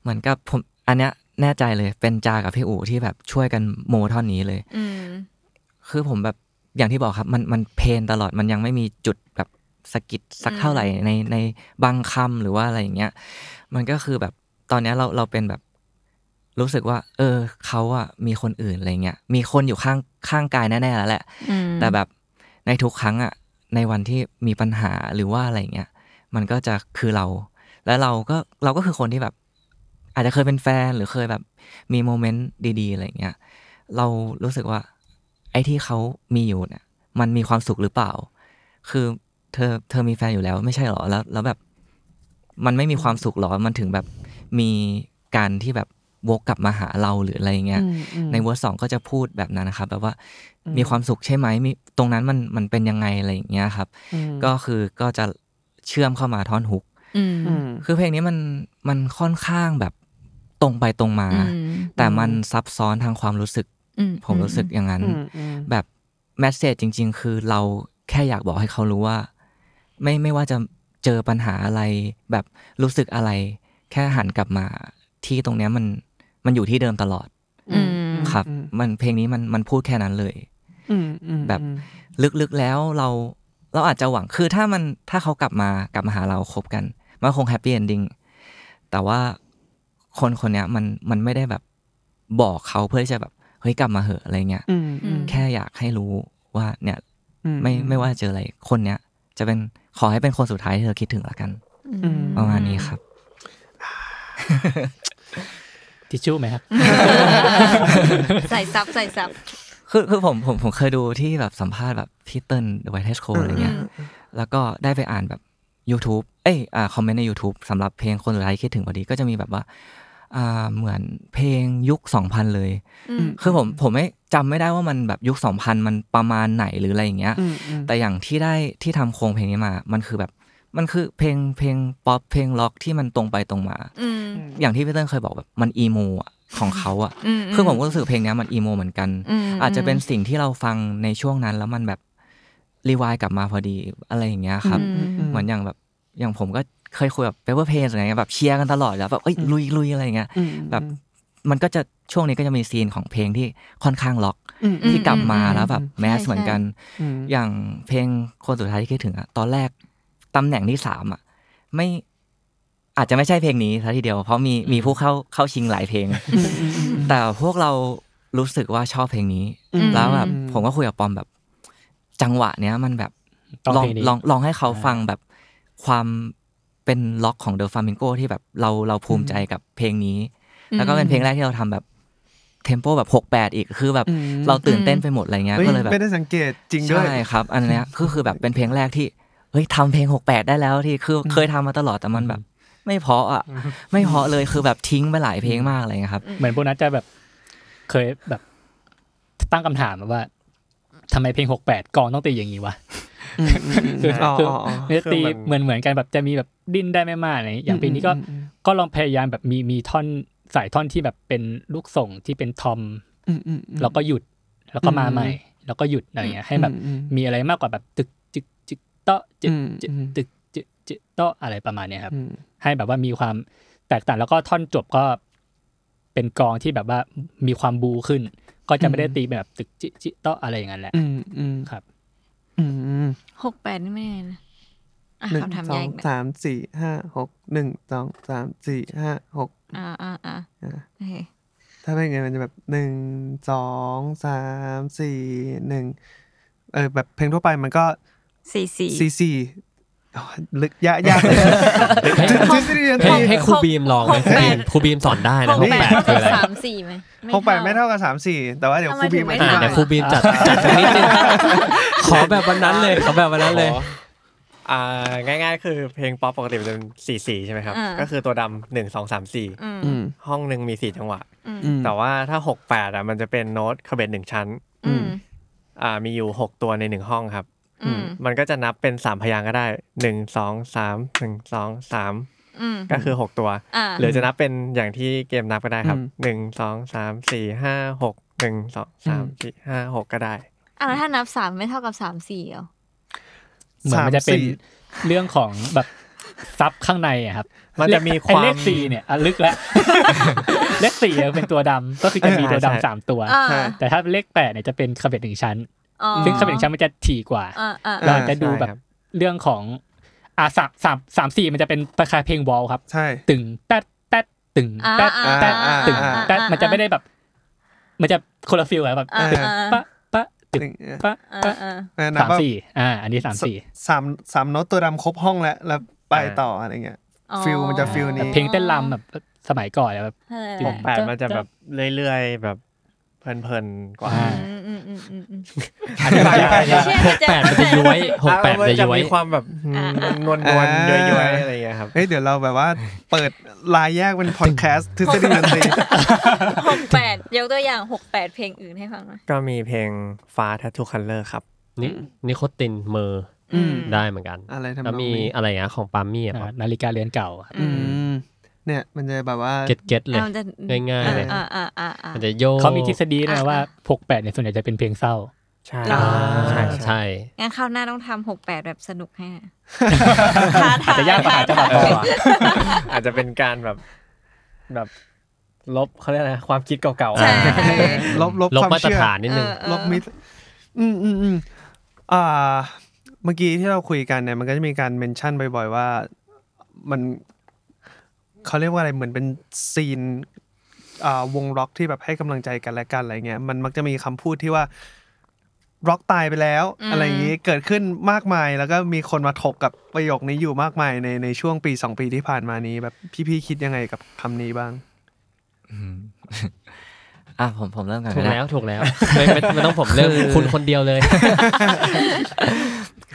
เหมือนกับผม อันเนี้ยแน่ใจเลย เป็นจากับพี่อู๋ที่แบบช่วยกันโมท่อนนี้เลย คือผมแบบอย่างที่บอกครับ มันมันเพนตลอดมันยังไม่มีจุดแบบสกิดสักเท่าไหร่ ในในบางคำหรือว่าอะไรอย่างเงี้ยมันก็คือแบบตอนนี้เราเราเป็นแบบ รู้สึกว่า เออเขาอะมีคนอื่นอะไรเงี้ยมีคนอยู่ข้างข้างกายแน่ๆแล้วแหละแต่แบบในทุกครั้งอ่ะในวันที่มีปัญหาหรือว่าอะไรเงี้ยมันก็จะคือเราแล้วเราก็เราก็คือคนที่แบบ อาจจะเคยเป็นแฟนหรือเคยแบบมีโมเมนต์ดีๆอะไรเงี้ยเรารู้สึกว่าไอ้ที่เขามีอยู่เนี่ยมันมีความสุขหรือเปล่า คือเธอเธอมีแฟนอยู่แล้ว ไม่ใช่หรอแล้ว แล้วแบบมันไม่มีความสุขหรอมันถึงแบบมีการที่แบบวกกลับมาหาเราหรืออะไรเงี้ยในเวอร์สองก็จะพูดแบบนั้นนะครับ แบบว่ามีความสุขใช่ไหมมีตรงนั้นมันมันเป็นยังไงอะไรอย่างเงี้ยครับ ก็คือก็จะเชื่อมเข้ามาท่อนฮุกคือเพลงนี้มันมันค่อนข้างแบบตรงไปตรงมา แต่มันซับซ้อนทางความรู้สึกผมรู้สึกอย่างนั้น แบบแมสเซจจริงๆ คือเราแค่อยากบอกให้เขารู้ว่า ไม่ไม่ว่าจะเจอปัญหาอะไร แบบรู้สึกอะไร แค่หันกลับมาที่ตรงเนี้ยมันมันอยู่ที่เดิมตลอดครับ มันเพลงนี้มันมันพูดแค่นั้นเลยแบบลึกๆแล้วเราเราอาจจะหวังคือถ้ามันถ้าเขากลับมา กลับมาหาเราคบกัน มันคงแฮปปี้เอนดิ้งแต่ว่าคนคนนี้มันมันไม่ได้แบบบอกเขาเพื่อจะแบบ เฮ้ยกลับมาเหอะอะไรเงี้ยแค่อยากให้รู้ว่า เนี่ย ไม่ไม่ว่าเจออะไร คนเนี้ย จะเป็นขอให้เป็นคนสุดท้ายที่เธอคิดถึงละกันประมาณนี้ครับทิชชู่ไหมครับใส่ซับ ใส่ซับ คือคือผมผมผมเคยดูที่แบบสัมภาษณ์แบบพี่เติ้ลไวท์เทสโคอะไรเงี้ยแล้วก็ได้ไปอ่านแบบ YouTube เอ้ยอ่าคอมเมนต์ใน YouTube สำหรับเพลงคนสุดท้ายคิดถึงพอดีก็จะมีแบบว่าอ่า เหมือนเพลงยุคสองพันเลย คือผมผมไม่จำไม่ได้ว่ามันแบบยุคสองพันมันประมาณไหนหรืออะไรอย่างเงี้ย แต่อย่างที่ได้ที่ทำโครงเพลงนี้มามันคือแบบมันคือเพลงเพลงป๊อปเพลงล็อกที่มันตรงไปตรงมาอย่างที่พี่เต้นเคยบอกแบบมันอีโมของเขาอ่ะคือผมก็รู้สึกเพลงนี้มันอีโมเหมือนกัน อาจจะเป็นสิ่งที่เราฟังในช่วงนั้น แล้วมันแบบ รีวายกลับมาพอดีอะไรอย่างเงี้ยครับ เหมือนอย่างแบบอย่างผมก็เคยคุยแบบเปเปอร์เพงอะไรเงี้ยแบบเชียร์กันตลอดแล้วแบบเอ้ยลุยลุยอะไรเงี้ยแบบ มันก็จะช่วงนี้ก็จะมีซีนของเพลงที่ค่อนข้างล็อกที่กลับมาแล้วแบบแมสเหมือนกันอย่างเพลงคนสุดท้ายที่คิดถึงอะตอนแรกตำแหน่งที่สามอ่ะไม่อาจจะไม่ใช่เพลงนี้ซะทีเดียว เพราะมีมีผู้เข้าเข้าชิงหลายเพลง แต่พวกเรารู้สึกว่าชอบเพลงนี้แล้วแบบผมก็คุยกับปอมแบบจังหวะเนี้ยมันแบบลองลองลองให้เขาฟังแบบความเป็นล็อกของเดอะฟามิงโกที่แบบเราเราภูมิใจกับเพลงนี้ แล้วก็เป็นเพลงแรกที่เราทำแบบเทมโปแบบหกแปดอีกคือแบบเราตื่นเต้นไปหมดอะไรเงี้ยก็เลยแบบไม่ได้สังเกตจริงด้วยใช่ครับอันนี้ก็คือแบบเป็นเพลงแรกที่ฮ้ยทำเพลง 68 ได้แล้วที่คือเคยทำมาตลอดแต่มันแบบ ไม่เพาะอ่ะไม่เพาะเลยคือแบบทิ้งไปหลายเพลงมากเลยครับ เหมือนพวกนั้นจะแบบเคยแบบตั้งคำถามว่า ทำไมเพลง 68กองต้องตีอย่างนี้วะคือเนื้อตีเหมือนเหมือนกันแบบจะมีแบบดิ้นได้ไม่มากอะไรอย่างปีนี้ก็ก็ลองพยายามแบบมีมีท่อนสายท่อนที่แบบเป็นลูกส่งที่เป็นทอมแล้วก็หยุดแล้วก็มาใหม่แล้วก็หยุดอะไรเงี้ยให้แบบมีอะไรมากกว่าแบบตึกโตะจึจึตึกจึเจ็ดโะอะไรประมาณเนี้ยครับ ให้แบบว่ามีความแตกต่างแล้วก็ท่อนจบก็ เป็นกองที่แบบว่ามีความบูขึ้น ก็จะไม่ได้ตีแบบตึกจิจิโตอะไรอย่างนั้นแหละครับหกแปดนี่ไม่แน่นะหนึ่งสองสามสี่ห้าหกหนึ่งสองสามสี่ห้าหกอ่าอ่าอ่าโอเคถ้าเป็นไงมันจะแบบหนึ่งสองสามสี่หนึ่งเออแบบเพลงทั่วไปมันก็สี่สี่ีซีลึกยากยากให้ให้ครูบีมลองไหมครูบีมครูบีมสอนได้นะหกแปดคืออะไรสามสี่ไหมหกแปดไม่เท่ากับสามสี่แต่ว่าเดี๋ยวครูบีมอาเดี๋ยวครูบีมจัดจัดนิดนึงขอแบบวันนั้นเลยขอแบบวันนั้นเลยอ่าง่ายๆ คือเพลงป๊อปปกติจะเป็นสี่สี่ใช่ไหมครับ ก็คือตัวดำหนึ่งสองสามสี่ห้องหนึ่งมีสี่จังหวะแต่ว่าถ้าหกแปดอ่ะมันจะเป็นโน้ตขบเบ็ดหนึ่งชั้นอ่ามีอยู่หกตัวในหนึ่งห้องครับมันก็จะนับเป็นสามพยางก็ได้หนึ่งสองสามหนึ่งสองสามก็คือหกตัวหรือจะนับเป็นอย่างที่เกมนับก็ได้ครับหนึ่งสองสามสี่ห้าหกหนึ่งสองสามสี่ห้าหกก็ได้อ่าถ้านับสามไม่เท่ากับสามสี่เหรอเหมือนมันจะเป็นเรื่องของแบบซับข้างในอะครับมันจะมีความเลขสี่เนี่ยลึกแล้วเลขสี่เป็นตัวดำก็คือจะมีตัวดำสามตัวแต่ถ้าเลขแปดเนี่ยจะเป็นขาเบ็ดหนึ่งชั้นซึ่งคำเป็นงัันมันจะถี่กว่าเราจะดูแบบเรื่องของอ่าสามสามสามสี่มันจะเป็นประคาเพลงวอลครับใช่ตึงแต๊ดแต๊ตึงแต๊ดแต๊ดตึงแต๊มันจะไม่ได้แบบ มันจะคนละฟิลอะแบบตึงปะปะตึงปะปะสามสี่อ่าอันนี้สามสี่สามสามโน้ตตัวดำครบห้องแล้ว แล้วไปต่ออะไรเงี้ยฟิลมันจะฟิลนี้เพลงเต้นรำแบบสมัยก่อนแบบหกแปดมันจะแบบเรื่อยๆแบบเพลินๆกว่าอธิบายไหกแปดมันจะย้อยหกแปดจะย้อยความแบบนวลนวลย้อยๆ อะไรอย่างเงี้ยครับ เฮ้ยเดี๋ยวเราแบบว่าเปิดลายแยกเป็นพอดแคสต์ทฤษฎีดนตรีหกแปดยกตัวอย่างหกแปดเพลงอื่นให้ฟังไหมก็มีเพลงฟ้าทัทูคัลเลอร์ครับ นี่นิโคตินเมอร์ได้เหมือนกัน แล้วมีอะไรเงี้ยของปามี่นาฬิกาเรือนเก่า อืมเนี่ยมันจะแบบว่าเก็ตเก็ตเลย ง่ายๆเลยมันจะโยกเขามีทฤษฎีนะว่าหกแปดเนี่ยส่วนใหญ่จะเป็นเพลงเศร้า ใช่ใช่งั้นคราวหน้าต้องทำหกแปดแบบสนุกให้อาจจะยากอาจจะแบบอาจจะเป็นการแบบ แบบ ลบเขาเรียกอะไรความคิดเก่าๆลบลบคลบมาตรฐานนิดนึงลบมิดอืมอืมอืมอ่า เมื่อกี้ที่เราคุยกันเนี่ยมันก็จะมีการเมนชั่นบ่อยๆว่า มันเขาเรียกว่าอะไรเหมือนเป็นซีนวงร็อกที่แบบให้กำลังใจกันและกันอะไรเงี้ยมันมักจะมีคำพูดที่ว่าร็อกตายไปแล้ว อะไรอย่างนี้เกิดขึ้นมากมาย แล้วก็มีคนมาถกกับประโยคนี้อยู่มากมายในในช่วงปีสองปีที่ผ่านมานี้ แบบพี่ๆคิดยังไงกับคำนี้บ้างอ่ะผมผมเริ่มกันถูกแล้วถูกแล้วไม่ไม่ต้องผมเริ่มคุณคนเดียวเลย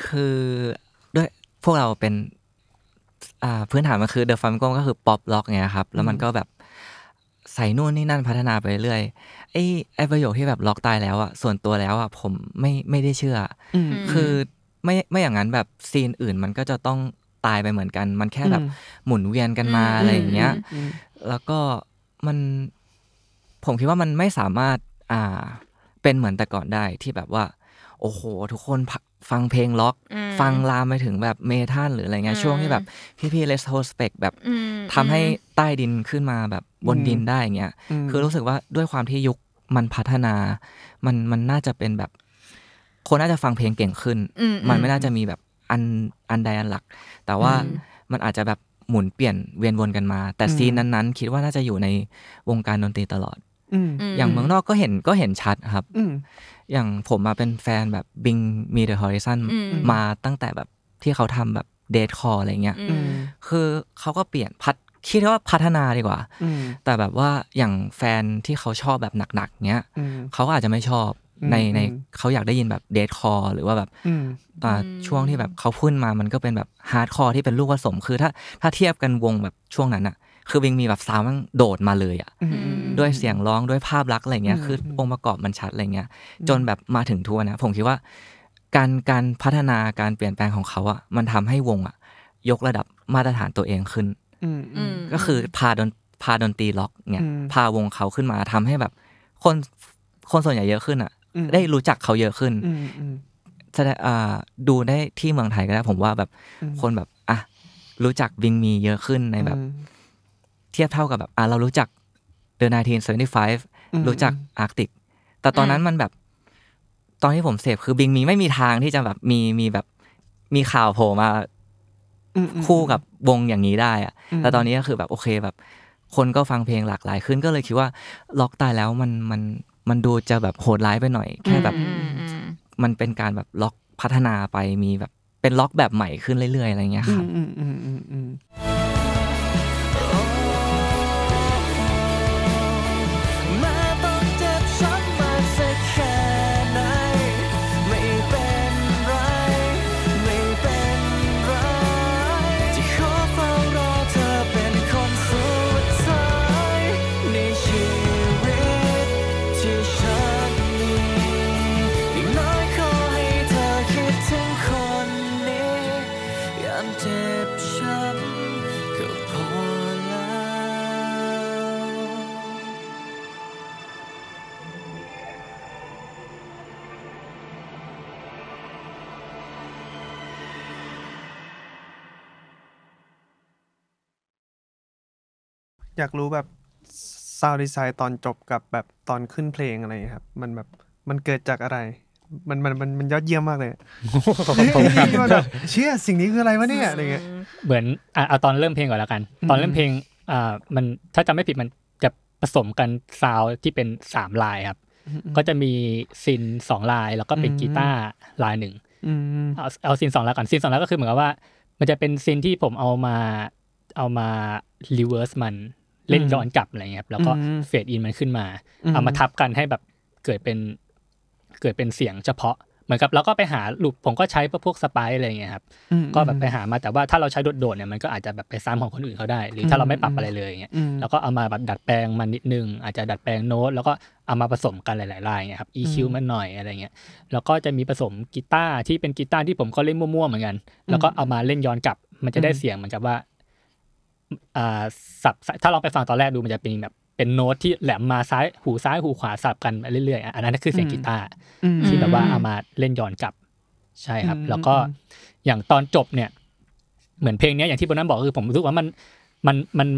คือด้วยพวกเราเป็นอ่าพื้นฐานมันคือเดอะฟามิมโกก็คือป๊อปล็อกไงครับแล้วมันก็แบบใส่นู่นนี่นั่นพัฒนาไปเรื่อยไอ้ไอ้ประโยคที่แบบล็อกตายแล้วอ่ะส่วนตัวแล้วอ่ะผมไม่ไม่ได้เชื่ออคือไม่ไม่อย่างนั้นแบบซีนอื่น มันก็จะต้องตายไปเหมือนกัน มันแค่แบบหมุนเวียนกันมา อะไรอย่างเงี้ยแล้วก็มันผมคิดว่ามันไม่สามารถอ่าเป็นเหมือนแต่ก่อนได้ที่แบบว่า โอ้โหทุกคนฟังเพลงล็อก ฟังลามไปถึงแบบเมทัลหรืออะไรเงี้ยช่วงที่แบบ พี่ๆเลสโทสเปกแบบทำให้ใต้ดินขึ้นมาแบบบนดินได้อย่างเงี้ยคือรู้สึกว่าด้วยความที่ยุคมันพัฒนา มันมันน่าจะเป็นแบบ คนน่าจะฟังเพลงเก่งขึ้น มันไม่น่าจะมีแบบอันอันใดอันหลัก แต่ว่ามันอาจจะแบบหมุนเปลี่ยนเวียนวนกันมา แต่ซีนนั้นๆคิดว่าน่าจะอยู่ในวงการดนตรีตลอดอย่างเมืองนอกก็เห็นก็เห็นชัดครับ อย่างผมมาเป็นแฟนแบบบิงมีเดอะฮอริซอนมาตั้งแต่แบบที่เขาทำแบบเดทคออะไรเงี้ยคือเขาก็เปลี่ยนพัดคิดว่าพัฒนาดีกว่า แต่แบบว่าอย่างแฟนที่เขาชอบแบบหนักๆเงี้ยเขาอาจจะไม่ชอบในในเขาอยากได้ยินแบบเดทคอหรือว่าแบบอ่าช่วงที่แบบเขาพุ่นมามันก็เป็นแบบฮาร์ดคอที่เป็นลูกผสมคือ ถ้าถ้าเทียบกันวงแบบช่วงนั้นอะคือวิงมีแบบซาวมันโดดมาเลย อ่ะด้วยเสียงร้องด้วยภาพลักษณ์อะไรเงี้ยคือ องค์ประกอบมันชัดอะไรเงี้ย จนแบบมาถึงทัวร์นะ ผมคิดว่า การการพัฒนาการเปลี่ยนแปลงของเขาอ่ะมันทำให้วงอ่ะยกระดับมาตรฐานตัวเองขึ้นก็คือ พาดนพาดนตรีล็อก เนี่ย พาวงเขาขึ้นมาทำให้แบบ คนคนส่วนใหญ่เยอะขึ้นอ่ะ ได้รู้จักเขาเยอะขึ้นจะดูได้ที่เมืองไทยก็ได้ผมว่าแบบคนแบบอ่ะรู้จักวิงมีเยอะขึ้นในแบบเทียบเท่ากับแบบอ่าเรารู้จักเดอะนายทีนเซเวนตี้ไฟฟ์รู้จักอาร์กติกแต่ตอนนั้นมันแบบตอนที่ผมเสพคือบิงมีไม่มีทางที่จะแบบมีมีแบบมีข่าวโผล่มาคู่กับวงอย่างนี้ได้อะแต่ตอนนี้ก็คือแบบโอเคแบบ คนก็ฟังเพลงหลากหลายขึ้นก็เลยคิดว่าล็อกตายแล้วมันมันมันดูจะแบบโหดร้ายไปหน่อย แค่แบบมันเป็นการแบบล็อกพัฒนาไปมีแบบเป็นล็อกแบบใหม่ขึ้นเรื่อย ๆอะไรเงี้ยครับอยากรู้แบบซาวด์ดีไซน์ตอนจบกับแบบตอนขึ้นเพลงอะไรครับ มันแบบ มันเกิดจากอะไร มันมันมันมันยอดเยี่ยมมากเลยมแบบเชื่อสิ่งนี้คืออะไรวะเนี่ยอะไรเงี้ยเหมือนอ่ะเอา ตอนเริ่มเพลงก่อนแล้วกัน ตอนเริ่มเพลงอ่ามัน ถ้าจำไม่ผิดมันจะผสมกันซาวที่เป็นสามลายครับ ก็จะมีซินสองลาย แล้วก็เป็นกีตาร์ลายหนึ่งเอาเอาซินสองลายก่อนซินสองลายก็คือเหมือนกับว่ามันจะเป็นซินที่ผมเอามาเอามารีเวิร์สมันเล่นย้อนกลับอะไรเงี้ยครับแล้วก็เฟดอินมันขึ้นมาเอามาทับกันให้แบบเกิดเป็น เกิดเป็นเสียงเฉพาะเหมือนกับเราก็ไปหาลูปผมก็ใช้พวกสปายอะไรเงี้ยครับก็แบบไปหามาแต่ว่าถ้าเราใช้โดดๆเนี่ยมันก็อาจจะแบบไปซ้ำของคนอื่นเขาได้ หรือถ้าเราไม่ปรับอะไรเลยเงี้ยแล้วก็เอามาแบบดัดแปลงมันนิดนึง อาจจะดัดแปลงโน้ต แล้วก็เอามาผสมกันหลายๆลายเงี้ยครับ EQ มันหน่อยอะไรเงี้ย แล้วก็จะมีผสมกีตาร์ที่เป็นกีตาร์ที่ผมก็เล่นมั่วๆเหมือนกัน แล้วก็เอามาเล่นย้อนกลับมันจะได้เสียงเหมือนกับว่าสับถ้าลองไปฟังตอนแรกดูมันจะเป็นแบบเป็นโน้ตที่แหลมมาซ้ายหูซ้ายหูขวาสับกันเรื่อยๆอันนั้นคือเสียงกีตาร์ที่แบบว่าเอามาเล่นย้อนกลับ ใช่ครับ แล้วก็อย่างตอนจบเนี่ย เหมือนเพลงนี้อย่างที่บนนั้นบอกคือผมรู้สึกว่ามันมันมัน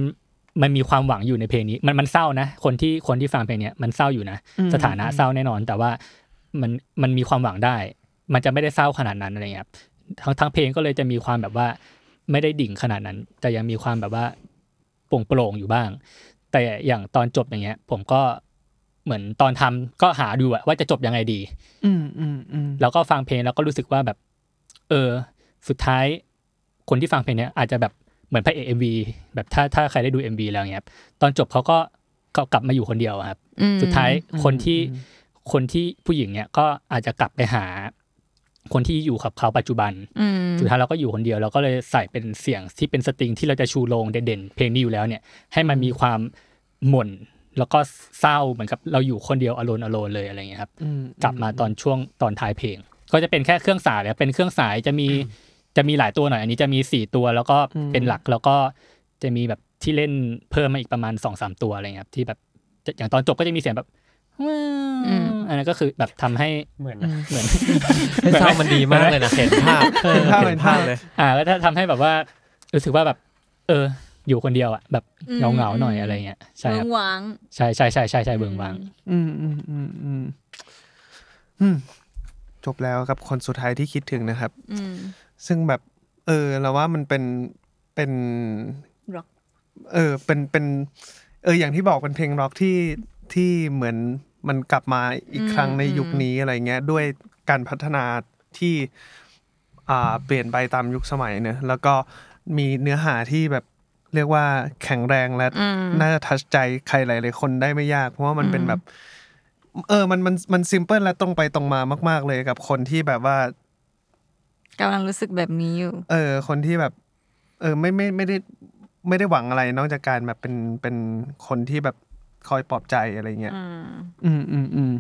มันมีความหวังอยู่ในเพลงนี้ มันมันเศร้านะคนที่คนที่ฟังเพลงนี้มันเศร้าอยู่นะสถานะเศร้าแน่นอน แต่ว่ามันมันมีความหวังได้ มันจะไม่ได้เศร้าขนาดนั้นอะไรเงี้ยทั้งทั้งเพลงก็เลยจะมีความแบบว่าไม่ได้ดิ่งขนาดนั้นแต่ยังมีความแบบว่าโปร่งโปร่งอยู่บ้าง แต่อย่างตอนจบอย่างเงี้ยผมก็เหมือนตอนทำก็หาดูว่าจะจบยังไงดีอืมอืมอืมแล้วก็ฟังเพลงแล้วก็รู้สึกว่าแบบ เออ สุดท้าย คนที่ฟังเพลงเนี้ยอาจจะแบบเหมือนพระเอกเอ็มวีแบบถ้าถ้าใครได้ดูเอ็มวีแล้วเงี้ยตอนจบเขาก็เขากลับมาอยู่คนเดียวครับสุดท้ายคนที่คนที่ผู้หญิงเนี้ยก็อาจจะกลับไปหาคนที่อยู่กับเขาปัจจุบันสุดท้ายเราก็อยู่คนเดียวเราก็เลยใส่เป็นเสียงที่เป็นสตริง ที่เราจะชูโลงเด่นๆเพลงนี้อยู่แล้วเนี่ยให้มันมีความหม่นแล้วก็เศร้าเหมือนกับเราอยู่คนเดียวอโลนอโลนเลยอะไรเงี้ยครับจับมาตอนช่วงตอนท้ายเพลง ก็จะเป็นแค่เครื่องสายแล้วเป็นเครื่องสายจะมีจะมีหลายตัวหน่อยอันนี้จะมีสี่ตัว แล้วก็เป็นหลักแล้วก็จะมีแบบที่เล่นเพิ่มมาอีกประมาณสองสามตัวอะไรเงี้ยครับที่แบบอย่างตอนจบก็จะมีเสียงแบบอันนั้นก็คือแบบทำให้เหมือนเหมือนเศร้ามันดีมากเลยนะเห็นภาพเห็นภาพเลย อ่าแล้วถ้าทำให้แบบว่ารู้สึกว่าแบบ เออ อยู่คนเดียวอ่ะแบบเงาเงาหน่อยอะไรเงี้ยใช่เบิงวังใช่ใช่ใช่ใช่ใช่เบิงวางอืมอืมอืมอืมจบแล้วกับคนสุดท้ายที่คิดถึงนะครับอืซึ่งแบบ เออเราว่ามันเป็นเป็นเออ เป็นเป็น เอออย่างที่บอกเป็นเพลงร็อกที่ที่เหมือนมันกลับมาอีกครั้งในยุคนี้อะไรเงี้ยด้วยการพัฒนาที่อ่าเปลี่ยนไปตามยุคสมัยเนอะแล้วก็มีเนื้อหาที่แบบเรียกว่าแข็งแรงและน่าจะทัชใจใครหลายๆคนได้ไม่ยาก เพราะว่ามันเป็นแบบ เออมันมันมันซิมเพิลและตรงไปตรงมามาก ๆ เลยกับคนที่แบบว่ากำลังรู้สึกแบบนี้อยู่ เออคนที่แบบ เออไม่ไม่ไม่ได้ไม่ได้หวังอะไรนอกจากการแบบเป็นเป็นคนที่แบบคอยปลอบใจอะไรเงี้ย อืม อืมอืม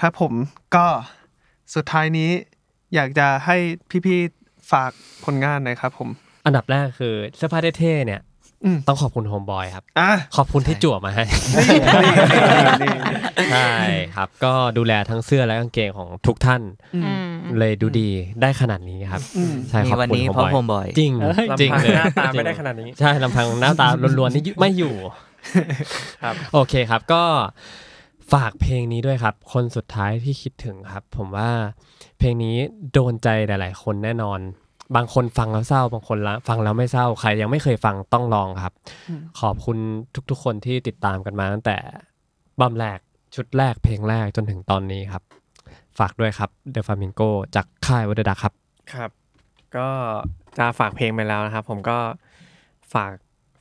ครับผมก็สุดท้ายนี้ อยากจะให้พี่ๆฝากผลงานหน่อยครับผม อันดับแรกคือเสื้อผ้าเท่ๆเนี่ยต้องขอบคุณโฮมบอยครับขอบคุณที่จั่วมาให้ ใช่ครับก็ดูแลทั้งเสื้อและกางเกงของทุกท่านเลยดูดีได้ขนาดนี้ครับ ใช่ขอบคุณโฮมบอย จริง จริงเลยหน้าตาไม่ได้ขนาดนี้ ใช่ลำพังหน้าตาล้วนๆนี่ไม่อยู่ครับโอเคครับก็ฝากเพลงนี้ด้วยครับ คนสุดท้ายที่คิดถึงครับ ผมว่าเพลงนี้โดนใจหลาย ๆ คนแน่นอน บางคนฟังแล้วเศร้าบางคน ฟังแล้วไม่เศร้าใครยังไม่เคยฟังต้องลองครับ ขอบคุณทุก ๆคนที่ติดตามกันมา ตั้งแต่บัมแรกชุดแรกเพลงแรกจนถึงตอนนี้ครับ ฝากด้วยครับเดอะฟามิงโกจากค่ายวัดดาครับครับ ก็จะฝากเพลงไปแล้วนะครับ ผมก็ฝาก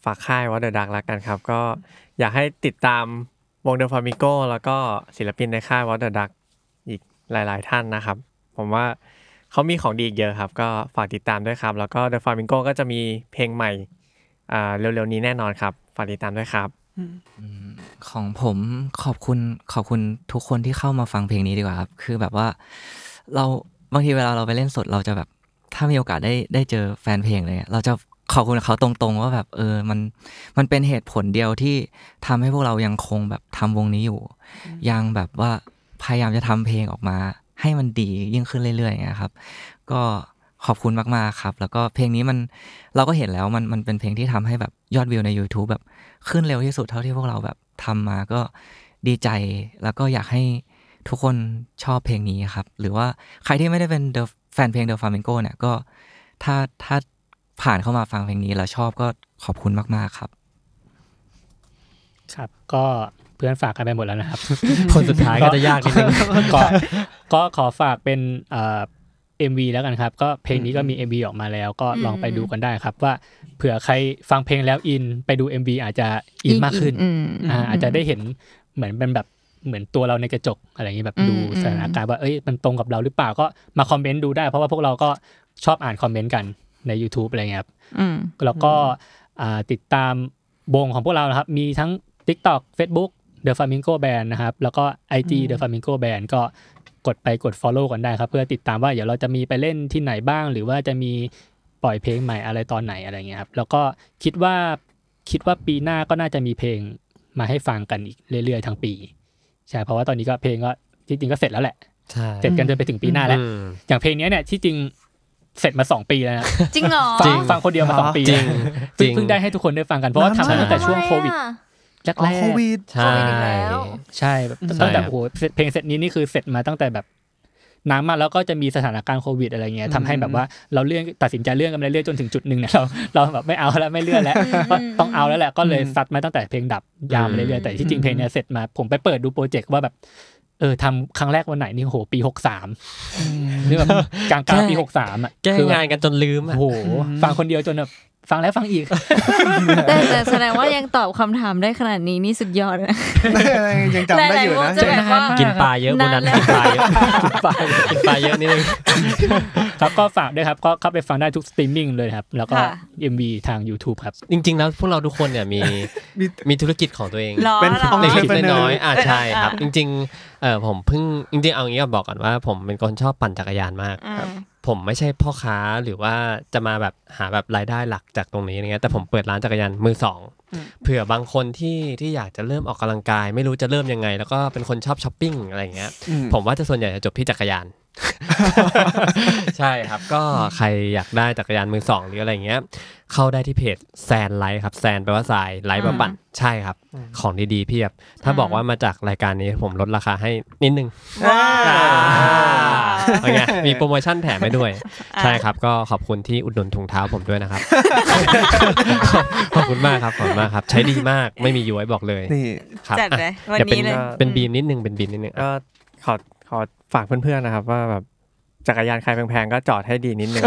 ฝากค่ายว่าเดอะดักแล้วกันครับ ก็อยากให้ติดตามวงเดอะฟามิโกแล้วก็ศิลปินในค่ายวอเดอร์ดักอีกหลาย ๆ ท่านนะครับ ผมว่าเขามีของดีอีกเยอะครับ ก็ฝากติดตามด้วยครับ แล้วก็เดอะฟามิโกก็จะมีเพลงใหม่เร็วๆนี้แน่นอนครับ ฝากติดตามด้วยครับของผมขอบคุณขอบคุณทุกคนที่เข้ามาฟังเพลงนี้ดีกว่าครับคือแบบว่า เราบางทีเวลาเราไปเล่นสดเราจะแบบถ้ามีโอกาสได้ได้เจอแฟนเพลงเลยเราจะขอบคุณเขาตรงๆว่าแบบเออมันมันเป็นเหตุผลเดียวที่ ทำให้พวกเรายังคงแบบทำวงนี้อยู่ ยังแบบว่าพยายามจะทำเพลงออกมา ให้มันดียิ่งขึ้นเรื่อยๆนะครับ ก็ขอบคุณมาก ๆ ครับ แล้วก็เพลงนี้มันเราก็เห็นแล้วมันมันเป็นเพลงที่ทำให้แบบยอดวิวใน YouTube แบบขึ้นเร็วที่สุดเท่าที่พวกเราแบบทำมาก็ดีใจ แล้วก็อยากให้ทุกคนชอบเพลงนี้ครับ หรือว่าใครที่ไม่ได้เป็นแฟนเพลงเดอะฟาร์มิงโกเนี่ยก็ถ้าถ้าผ่านเข้ามาฟังเพลงนี้แล้วชอบก็ขอบคุณมาก ๆครับ ครับก็เพื่อนฝากกันไปหมดแล้วนะครับคนสุดท้ายก็จะยากนิดนึงก็ก็ขอฝากเป็นเอ็มวีแล้วกันครับ ก็เพลงนี้ก็มี MV ออกมาแล้วก็ลองไปดูกันได้ครับ ว่าเผื่อใครฟังเพลงแล้วอินไปดู MV อาจจะอินมากขึ้นอาอาจจะได้เห็น เหมือนเป็นแบบเหมือนตัวเราในกระจกอะไรอย่างนี้แบบดูสถานการณ์ว่าเอ้ยมันตรงกับเราหรือเปล่าก็มาคอมเมนต์ดูได้ เพราะว่าพวกเราก็ชอบอ่านคอมเมนต์กันใน YouTube อะไรเงี้ยครับแล้วก็ติดตามวงของพวกเรานะครับ มีทั้ง TikTok Facebook The Flamingo Band นะครับ แล้วก็ IG The Flamingo Band ก็กดไปกด Follow กันได้ครับ เพื่อติดตามว่าเดี๋ยวเราจะมีไปเล่นที่ไหนบ้าง หรือว่าจะมีปล่อยเพลงใหม่อะไรตอนไหนอะไรเงี้ยครับแล้วก็คิดว่าคิดว่าปีหน้าก็น่าจะมีเพลงมาให้ฟังกันอีก เรื่อยๆทั้งปีใช่เพราะว่าตอนนี้ก็เพลงก็ที่จริงก็เสร็จแล้วแหละเสร็จกันจนไปถึงปีหน้าแล้วอย่างเพลงนี้เนี่ยที่จริงเสร็จมาสองปีแล้วนะจริงเหรอฟังคนเดียวมาสองปีจริงเพิ่งได้ให้ทุกคนได้ฟังกันเพราะว่าทำตั้งแต่ช่วงโควิดแรกแรกโควิดใช่ใช่แบบตั้งแต่โอ้หเพลงเสร็จนี้นี่คือเสร็จมาตั้งแต่แบบ น้ำมาแล้วก็จะมีสถานการณ์โควิดอะไรเงี้ยทำให้แบบว่าเราเลื่อนตัดสินใจเลื่อนกันเลยเลื่อนจนถึงจุดหนึ่งเนี่ยเราเราแบบไม่เอาแล้วไม่เลื่อนแล้ว ต้องเอาแล้วแหละก็เลยซัดมาตั้งแต่เพลงดับยาวเรื่อยๆแต่ที่จริงเพลงเนี่ยเสร็จมาผมไปเปิดดูโปรเจกต์ว่าแบบเออทำครั้งแรกวันไหนนี่โหปีหกสามนี่แบบกลางกลางปีหกสามอ่ะแก้งานกันจนลืมอ่ะโหฟังคนเดียวจนแบบฟังแล้วฟังอีกแต่แต่แสดงว่ายังตอบคำถามได้ขนาดนี้นี่สุดยอดนะยังจำได้อยู่นะกินปลาเยอะคนนั้นกินปลาเยอะกินปลาเยอะนิดนึงครับก็ฝากด้วยครับก็เข้าไปฟังได้ทุกสตรีมมิ่งเลยครับแล้วก็เอ็มบีทาง YouTube ครับจริง ๆ แล้วพวกเราทุกคนเนี่ยมีมีธุรกิจของตัวเอง เป็นเล็กๆน้อยๆอ่าใช่ครับ จริงๆเออผมเพิ่งจริงๆเอางี้ก็บอกก่อนว่า ผมเป็นคนชอบปั่นจักรยานมากผมไม่ใช่พ่อค้าหรือว่าจะมาแบบหาแบบรายได้หลักจากตรงนี้เงี้ยแต่ผมเปิดร้านจักรยานมือสอง เผื่อบางคนที่ที่อยากจะเริ่มออกกำลังกาย ไม่รู้จะเริ่มยังไง แล้วก็เป็นคนชอบช้อปปิ้งอะไรเงี้ยผมว่าจะส่วนใหญ่จะจบที่จักรยานใช่ครับก็ใครอยากได้จักรยานมือสองหรืออะไรเงี้ย เข้าได้ที่เพจแซนไลท์ครับแซนแปลว่าสายไลท์แบบปั่นใช่ครับ ของดีๆเพียบถ้าบอกว่ามาจากรายการนี้ผมลดราคาให้นิดนึงว้าวไงมีโปรโมชั่นแถมไปด้วย ใช่ครับ ก็ขอบคุณที่อุดหนุนถุงเท้าผมด้วยนะครับ ขอบคุณมากครับขอบคุณมากครับใช้ดีมากไม่มีย้ยบอกเลยนี่ครับจัดเลยวันนี้เลยเป็นบีมนิดนึงเป็นบีมนิดนึงก็ขอขอฝากเพื่อนๆนะครับว่าแบบจักรยานใครแพงๆก็จอดให้ดีนิดนึง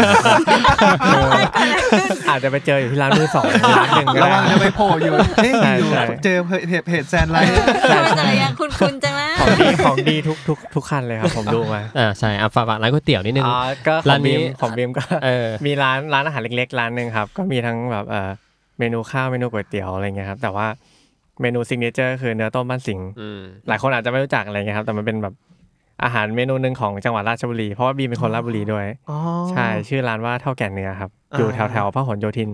อาจจะไปเจออยู่ที่ร้านมือสองร้านหนึ่งระวังจะไปโผล่อยู่เฮ้ยอยู่เจอเพจแซนไลท์จักรยานคุณคุณจังนะของดีของดีทุกทุกทุกคันเลยครับผมดูมาอ่าใช่อ่ะฝากร้านก๋วยเตี๋ยวนิดนึงก็ร้านนี้ของบีมก็มีร้านร้านอาหารเล็กๆ ร้านหนึ่งครับ ก็มีทั้งแบบเออเมนูข้าวเมนูก๋วยเตี๋ยวอะไรเงี้ยครับแต่ว่าเมนูซิงเกิลเจอร์คือเนื้อต้มบ้านสิงหลายคนอาจจะไม่รู้จักอะไรเงี้ยครับแต่มันเป็นแบบอาหารเมนูหนึ่งของจังหวัดราชบุรีเพราะว่าบีเป็นคนราชบุรีด้วยใช่ชื่อร้านว่าเท่าแก่เนื้อครับอยู่แถวแถวพรหลโยธิน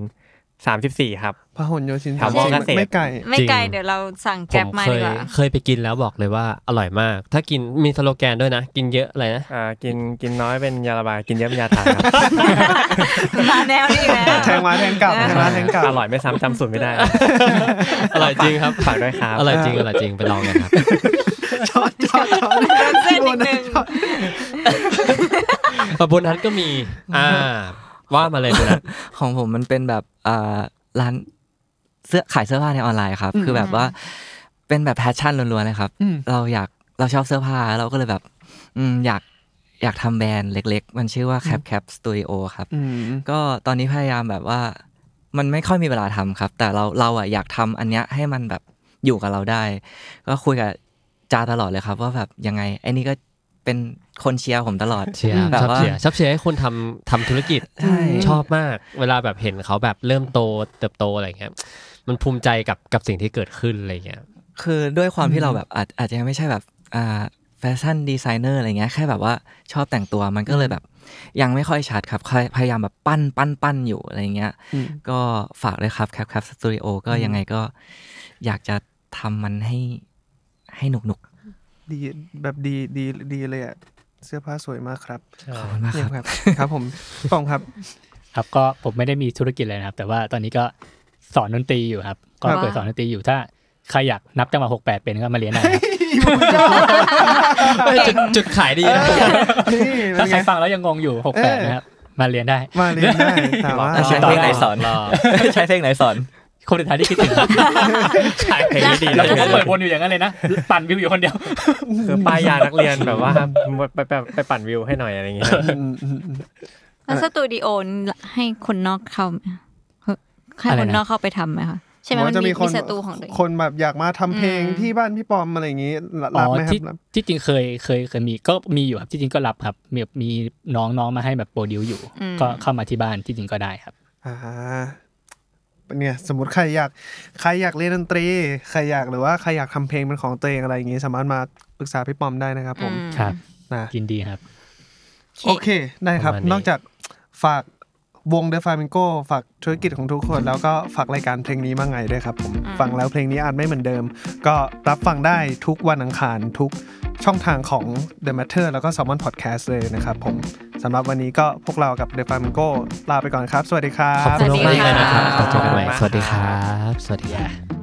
สามสิบสี่ครับ พรหลโยธินแถวมอเกษตรไม่ไกลไม่ไกลเดี๋ยวเราสั่งแก๊บมาดีกว่าเคยไปกินแล้วบอกเลยว่าอร่อยมาก ถ้ากินมีสโลแกนด้วยนะกินเยอะอะไรนะอ่ากินกินน้อยเป็นยาละบายกินเยอะเป็นยาถ่ายมาแนวนี้แล้วแทงมาแทงกลับแทงมาแทงกลับอร่อยไม่ซ้ำจำสูตรไม่ได้อร่อยจริงครับฝากด้วยครับอร่อยจริงอร่อยจริงไปลองกันครับช็อตช็อตช็อ้นอีนึ่นก็มี อ่า ว่ามาเลยบนัสของผมมันเป็นแบบ อ่า ร้านเสื้อขายเสื้อผ้าในออนไลน์ครับ คือแบบว่า เป็นแบบแพชชั่นล้วนๆเลยครับ เราอยาก เราชอบเสื้อผ้า เราก็เลยแบบ อยากอยากทำแบรนด์เล็กๆ มันชื่อว่า Cap Cap Studio ครับก็ตอนนี้พยายามแบบว่า มันไม่ค่อยมีเวลาทำครับ แต่เราเราอ่ะอยากทำอันเนี้ยให้มันแบบอยู่กับเราได้ ก็คุยกับจาตลอดเลยครับว่าแบบยังไง ไอ้นี่ก็เป็นคนเชียร์ผมตลอดเชียร์ชอบเชียร์ชอบเชียร์ให้คนทำทำธุรกิจชอบมากเวลาแบบเห็นเขาแบบเริ่มโตเติบโตอะไรเงี้ยมันภูมิใจกับกับสิ่งที่เกิดขึ้นอะไรเงี้ยคือด้วยความที่เราแบบอาจอาจจะไม่ใช่แบบอ่าแฟชั่นดีไซเนอร์อะไรเงี้ยแค่แบบว่าชอบแต่งตัวมันก็เลยแบบ ยังไม่ค่อยชัดครับพยายามแบบปั้นปั้นปั้นอยู่อะไรเงี้ย ก็ฝากเลยครับแคปแคปสตูดิโอก็ยังไงก็อยากจะทำมันให้ให้หนุกหนุกดีแบบดีดีดีเลยอ่ะเสื้อผ้าสวยมากครับขอบคุณมากครับครับผมป้องครับ ครับก็ผมไม่ได้มีธุรกิจเลยนะครับ แต่ว่าตอนนี้ก็สอนดนตรีอยู่ครับ ก็เปิดสอนดนตรี อยู่ถ้าใครอยากนับจังหวะหกแปดเป็นก็มาเรียนได้จุดขายดีนะถ้าใครฟังแล้วยังงงอยู่หกแปดนะครับ มาเรียนได้มาเรียนได้แต่ว่าใช้เพลงไหนสอนใช้เพลงไหนสอนคนสุดท้ายที่คิดถึงใช่ดีแล้วก็เปิดวนอยู่อย่างนั้นเลยนะ ปั่นวิวอยู่คนเดียวคือป้ายยานักเรียนแบบว่า ไปไปปั่นวิวให้หน่อยอะไรอย่างเงี้ย แล้วสตูดิโอให้คนนอกเข้าให้คนนอกเข้าไปทำไหมคะ ใช่ไหมมันจะมีคนคนแบบอยากมาทำเพลงที่บ้านพี่ปอมอะไรอย่างงี้รับไหมครับที่จริงเคยเคยเคยมีก็มีอยู่ครับที่จริงก็รับครับ มีมีน้องน้องมาให้แบบโปรดิวอยู่ ก็เข้ามาที่บ้านที่จริงก็ได้ครับอ่าเนี่ยสมมติใครอยากใครอยากเรียนดนตรีใครอยากหรือว่าใครอยากทำเพลงเป็นของตัวเองอะไรอย่างงี้ สามารถมาปรึกษาพี่ปอมได้นะครับผมครับนะยินดีครับโอเคได้ครับ นอกจากฝากวงเดฟามิงโกฝากธุรกิจของทุกคนแล้วก็ฝากรายการเพลงนี้มาไงด้วยครับผมฟังแล้วเพลงนี้อาจไม่เหมือนเดิม ก็รับฟังได้ทุกวันอังคารทุกช่องทางของ The Matter แล้วก็ s ซ m o n Podcast เลยนะครับ ผมสำหรับวันนี้ก็พวกเรากับเดอะฟาร์มโก้ลาไปก่อนครับ สวัสดีครับ ขอบคุณมากเลยนะครับขอบคุณใหม่สวัสดีครับ สวัสดีครับ